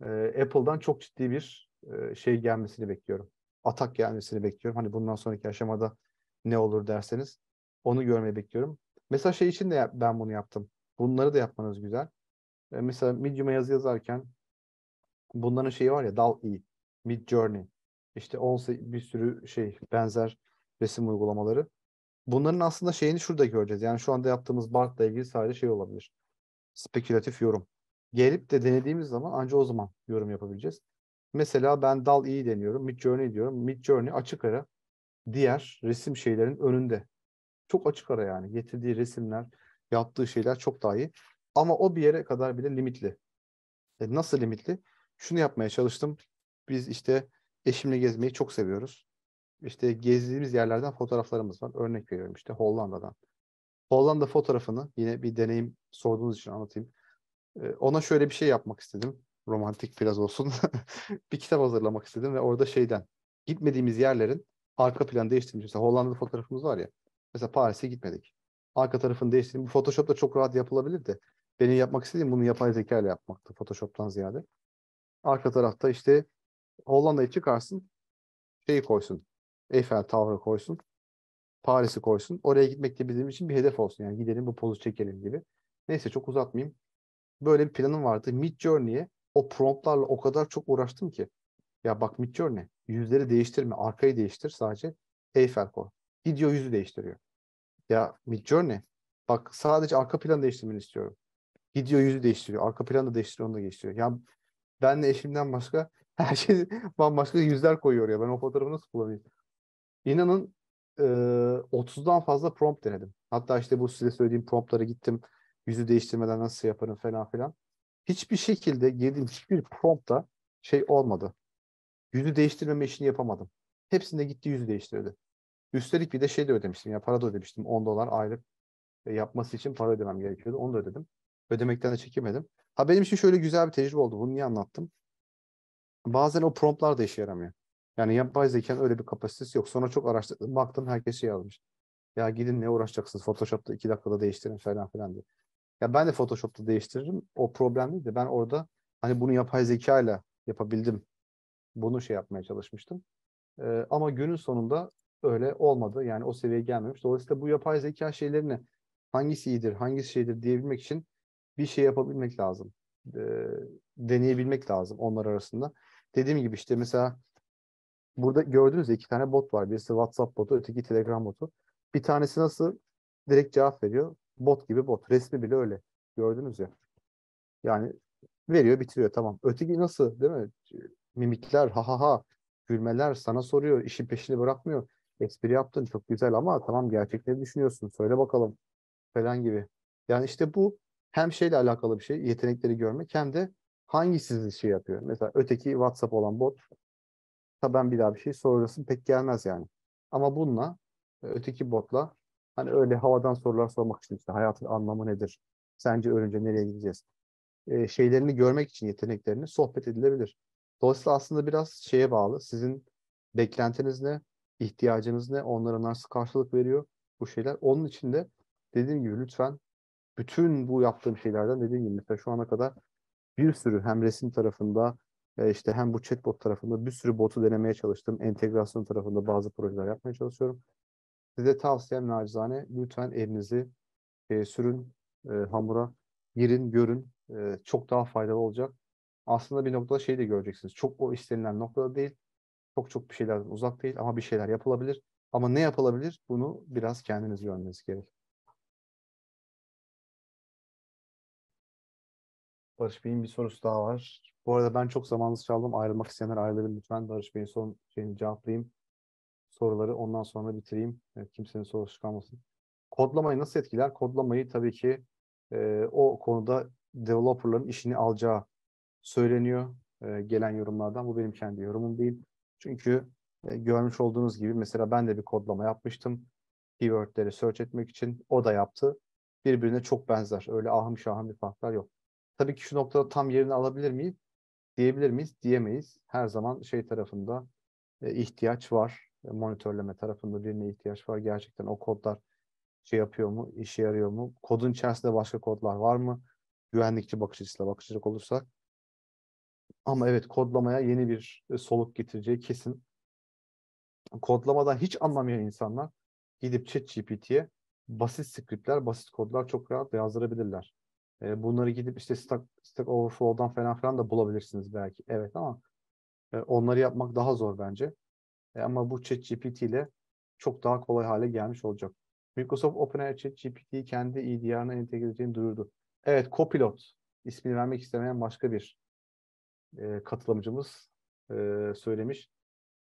E, Apple'dan çok ciddi bir e, şey gelmesini bekliyorum. Atak gelmesini bekliyorum. Hani bundan sonraki aşamada ne olur derseniz onu görmeyi bekliyorum. Mesela şey için de ben bunu yaptım. Bunları da yapmanız güzel. E, mesela Medium'a yazı yazarken bunların şeyi var ya Dal i, Mid Journey. işte 10 bir sürü şey benzer resim uygulamaları. Bunların aslında şeyini şurada göreceğiz. Yani şu anda yaptığımız Bart'la ilgili sadece şey olabilir. Spekülatif yorum. Gelip de denediğimiz zaman ancak o zaman yorum yapabileceğiz. Mesela ben Dal iyi deniyorum. Mid Journey diyorum. Mid Journey açık ara diğer resim şeylerin önünde. Çok açık ara yani. Getirdiği resimler, yaptığı şeyler çok daha iyi. Ama o bir yere kadar bile limitli. E nasıl limitli? şunu yapmaya çalıştım. Biz işte eşimle gezmeyi çok seviyoruz. İşte gezdiğimiz yerlerden fotoğraflarımız var. Örnek veriyorum işte Hollanda'dan. Hollanda fotoğrafını yine bir deneyim sorduğunuz için anlatayım. Ee, ona şöyle bir şey yapmak istedim. Romantik biraz olsun. <laughs> bir kitap hazırlamak istedim ve orada şeyden gitmediğimiz yerlerin arka planı değiştirmiş. Mesela Hollanda'da fotoğrafımız var ya. Mesela Paris'e gitmedik. Arka tarafını değiştirdim. Bu Photoshop'ta çok rahat yapılabilir de. Benim yapmak istediğim bunu yapay zeka ile yapmaktı Photoshop'tan ziyade. Arka tarafta işte Hollanda'yı çıkarsın. Şeyi koysun. Eiffel Tower'ı koysun. Paris'i koysun. Oraya gitmek de bizim için bir hedef olsun. Yani gidelim bu pozu çekelim gibi. Neyse çok uzatmayayım. Böyle bir planım vardı. Mid Journey'e o promptlarla o kadar çok uğraştım ki. Ya bak Mid Journey yüzleri değiştirme. Arkayı değiştir sadece. Eiffel koy. Video yüzü değiştiriyor. Ya Mid Journey bak sadece arka plan değiştirmeni istiyorum. Video yüzü değiştiriyor. Arka planı da değiştiriyor onu da değiştiriyor. Ya ben de eşimden başka <laughs> her şey bambaşka yüzler koyuyor ya. Ben o fotoğrafı nasıl bulabileyim? İnanın e, 30'dan fazla prompt denedim. Hatta işte bu size söylediğim promptlara gittim. Yüzü değiştirmeden nasıl şey yaparım falan filan. Hiçbir şekilde girdiğim hiçbir promptta şey olmadı. Yüzü değiştirmeme işini yapamadım. Hepsinde gitti yüzü değiştirdi. Üstelik bir de şey de ödemiştim. Ya para da ödemiştim. 10 dolar aylık e, yapması için para ödemem gerekiyordu. Onu da ödedim. Ödemekten de çekemedim. Ha benim için şöyle güzel bir tecrübe oldu. Bunu niye anlattım? Bazen o promptlar da işe yaramıyor. Yani yapay zekanın öyle bir kapasitesi yok. Sonra çok araştırdım. Baktım herkes şey almış. Ya gidin ne uğraşacaksınız? Photoshop'ta iki dakikada değiştirin falan filan diye. Ya ben de Photoshop'ta değiştiririm. O problem değil de ben orada hani bunu yapay zeka ile yapabildim. Bunu şey yapmaya çalışmıştım. Ee, ama günün sonunda öyle olmadı. Yani o seviyeye gelmemiş. Dolayısıyla bu yapay zeka şeylerini hangisi iyidir, hangisi şeydir diyebilmek için bir şey yapabilmek lazım. E, deneyebilmek lazım onlar arasında. Dediğim gibi işte mesela burada gördünüz iki tane bot var. Birisi WhatsApp botu, öteki Telegram botu. Bir tanesi nasıl direkt cevap veriyor? Bot gibi bot. Resmi bile öyle. Gördünüz ya. Yani veriyor, bitiriyor. Tamam. Öteki nasıl değil mi? Mimikler, ha ha ha. Gülmeler sana soruyor. işin peşini bırakmıyor. Espri yaptın çok güzel ama tamam gerçekleri düşünüyorsun. Söyle bakalım falan gibi. Yani işte bu hem şeyle alakalı bir şey, yetenekleri görmek hem de hangi sizi şey yapıyor. Mesela öteki WhatsApp olan bot, ta ben bir daha bir şey sorasın pek gelmez yani. Ama bununla, e, öteki botla hani öyle havadan sorular sormak için işte hayatın anlamı nedir? Sence ölünce nereye gideceğiz? E, şeylerini görmek için yeteneklerini sohbet edilebilir. Dolayısıyla aslında biraz şeye bağlı. Sizin beklentiniz ne? ihtiyacınız ne? Onlara nasıl karşılık veriyor bu şeyler? Onun için de dediğim gibi lütfen bütün bu yaptığım şeylerden dediğim gibi mesela şu ana kadar bir sürü hem resim tarafında e, işte hem bu chatbot tarafında bir sürü botu denemeye çalıştım. Entegrasyon tarafında bazı projeler yapmaya çalışıyorum. Size tavsiyem nacizane lütfen elinizi e, sürün e, hamura, girin, görün. E, çok daha faydalı olacak. Aslında bir noktada şey de göreceksiniz. Çok o istenilen noktada değil. Çok çok bir şeylerden uzak değil ama bir şeyler yapılabilir. Ama ne yapılabilir? Bunu biraz kendiniz görmeniz gerek. Barış Bey'in bir sorusu daha var. Bu arada ben çok zamanınızı çaldım. Ayrılmak isteyenler ayrılabilir lütfen. Barış Bey'in son şeyini cevaplayayım. Soruları ondan sonra bitireyim. Evet, kimsenin sorusu kalmasın. Kodlamayı nasıl etkiler? Kodlamayı tabii ki e, o konuda developerların işini alacağı söyleniyor e, gelen yorumlardan. Bu benim kendi yorumum değil. Çünkü e, görmüş olduğunuz gibi mesela ben de bir kodlama yapmıştım. Keywordleri search etmek için o da yaptı. Birbirine çok benzer. Öyle ahım şahım bir farklar yok. Tabii ki şu noktada tam yerini alabilir miyiz? Diyebilir miyiz? Diyemeyiz. Her zaman şey tarafında e, ihtiyaç var. E, monitörleme tarafında birine ihtiyaç var. Gerçekten o kodlar şey yapıyor mu? işe yarıyor mu? Kodun içerisinde başka kodlar var mı? Güvenlikçi bakış açısıyla bakışacak olursak. Ama evet kodlamaya yeni bir e, soluk getireceği kesin. Kodlamadan hiç anlamayan insanlar gidip chat ChatGPT'ye basit skriptler, basit kodlar çok rahat yazdırabilirler. E, bunları gidip işte Stack, Stack Overflow'dan falan filan da bulabilirsiniz belki. Evet ama e, onları yapmak daha zor bence. E, ama bu ChatGPT ile çok daha kolay hale gelmiş olacak. Microsoft OpenAI ChatGPT'yi kendi EDR'ına entegre edeceğini duyurdu. Evet, Copilot ismini vermek istemeyen başka bir e, katılımcımız e, söylemiş.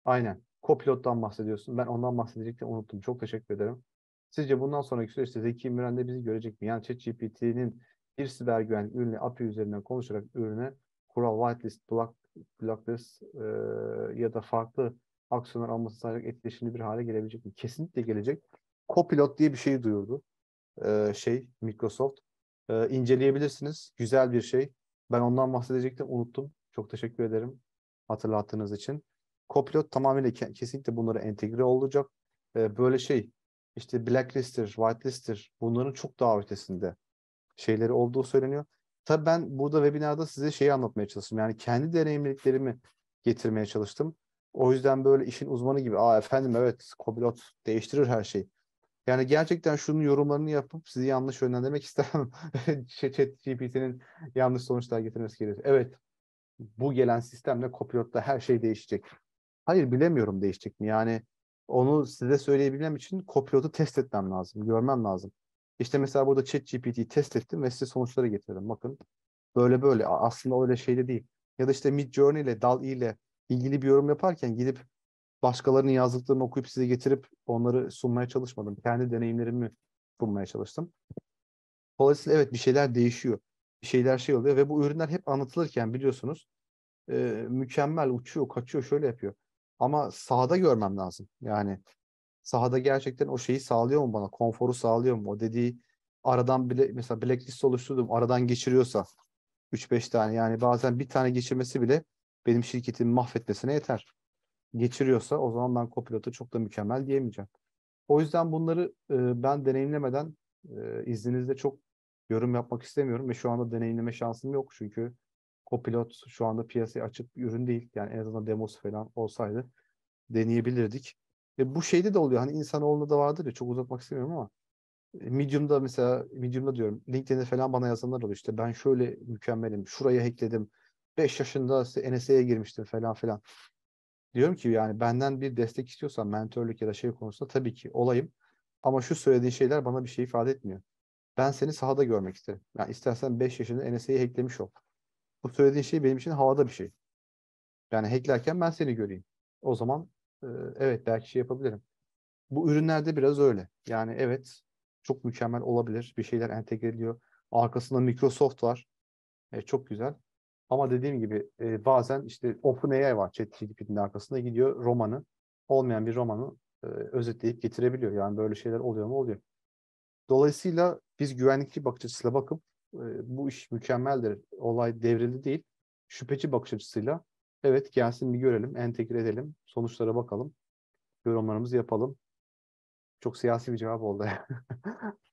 Aynen. Copilot'tan bahsediyorsun. Ben ondan bahsedecektim unuttum. Çok teşekkür ederim. Sizce bundan sonraki süreçte Zeki Müren de bizi görecek mi? Yani ChatGPT'nin bir siber güvenlik ürünü API üzerinden konuşarak ürüne kural whitelist, block, blocklist e, ya da farklı aksiyonlar alması sağlayacak etkileşimli bir hale gelebilecek mi? Kesinlikle gelecek. Copilot diye bir şey duyurdu. E, şey Microsoft. E, inceleyebilirsiniz. Güzel bir şey. Ben ondan bahsedecektim. Unuttum. Çok teşekkür ederim hatırlattığınız için. Copilot tamamıyla ke kesinlikle bunlara entegre olacak. E, böyle şey işte blacklister, whitelister bunların çok daha ötesinde şeyleri olduğu söyleniyor. Tabii ben burada webinarda size şeyi anlatmaya çalıştım. Yani kendi deneyimliklerimi getirmeye çalıştım. O yüzden böyle işin uzmanı gibi aa efendim evet kopilot değiştirir her şeyi. Yani gerçekten şunun yorumlarını yapıp sizi yanlış yönlendirmek <laughs> istemem. Chat GPT'nin yanlış sonuçlar getirmesi gerekir. Evet bu gelen sistemle kopilotta her şey değişecek. Hayır bilemiyorum değişecek mi? Yani onu size söyleyebilmem için kopilotu test etmem lazım, görmem lazım. İşte mesela burada Chat ChatGPT'yi test ettim ve size sonuçları getirdim. Bakın böyle böyle aslında öyle şeyde değil. Ya da işte Mid Journey ile Dal e ile ilgili bir yorum yaparken gidip başkalarının yazdıklarını okuyup size getirip onları sunmaya çalışmadım. Kendi deneyimlerimi sunmaya çalıştım. Dolayısıyla evet bir şeyler değişiyor. Bir şeyler şey oluyor ve bu ürünler hep anlatılırken biliyorsunuz e, mükemmel uçuyor, kaçıyor, şöyle yapıyor. Ama sahada görmem lazım. Yani sahada gerçekten o şeyi sağlıyor mu bana? Konforu sağlıyor mu? O dediği aradan bile mesela blacklist oluşturdum aradan geçiriyorsa 3-5 tane yani bazen bir tane geçirmesi bile benim şirketimi mahvetmesine yeter. Geçiriyorsa o zaman ben kopilota çok da mükemmel diyemeyeceğim. O yüzden bunları e, ben deneyimlemeden e, izninizle çok yorum yapmak istemiyorum ve şu anda deneyimleme şansım yok çünkü Copilot şu anda piyasaya açık bir ürün değil. Yani en azından demosu falan olsaydı deneyebilirdik. E, bu şeyde de oluyor. Hani insanoğlunda da vardır ya çok uzatmak istemiyorum ama e, Medium'da mesela Medium'da diyorum LinkedIn'de falan bana yazanlar oluyor İşte ben şöyle mükemmelim, şuraya hackledim. 5 yaşında işte NSA'ya girmiştim falan filan. Diyorum ki yani benden bir destek istiyorsan mentorluk ya da şey konusunda tabii ki olayım. Ama şu söylediğin şeyler bana bir şey ifade etmiyor. Ben seni sahada görmek isterim. Yani istersen 5 yaşında NSA'yı hacklemiş ol. Bu söylediğin şey benim için havada bir şey. Yani hacklerken ben seni göreyim. O zaman ee, evet belki şey yapabilirim. Bu ürünlerde biraz öyle. Yani evet çok mükemmel olabilir. Bir şeyler entegre ediyor. Arkasında Microsoft var. E, çok güzel. Ama dediğim gibi e, bazen işte OpenAI var ChatGPT'nin arkasında gidiyor romanı olmayan bir romanı e, özetleyip getirebiliyor. Yani böyle şeyler oluyor mu oluyor. Dolayısıyla biz güvenlikçi bakış açısıyla bakıp e, bu iş mükemmeldir, olay devrildi değil, şüpheci bakış açısıyla Evet gelsin bir görelim, entegre edelim, sonuçlara bakalım, yorumlarımızı yapalım. Çok siyasi bir cevap oldu.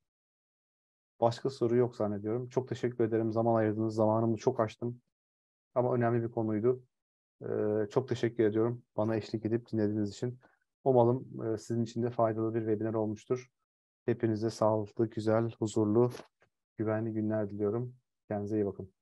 <laughs> Başka soru yok zannediyorum. Çok teşekkür ederim. Zaman ayırdınız. Zamanımı çok açtım. Ama önemli bir konuydu. Ee, çok teşekkür ediyorum bana eşlik edip dinlediğiniz için. Umalım e, sizin için de faydalı bir webinar olmuştur. Hepinize sağlıklı, güzel, huzurlu, güvenli günler diliyorum. Kendinize iyi bakın.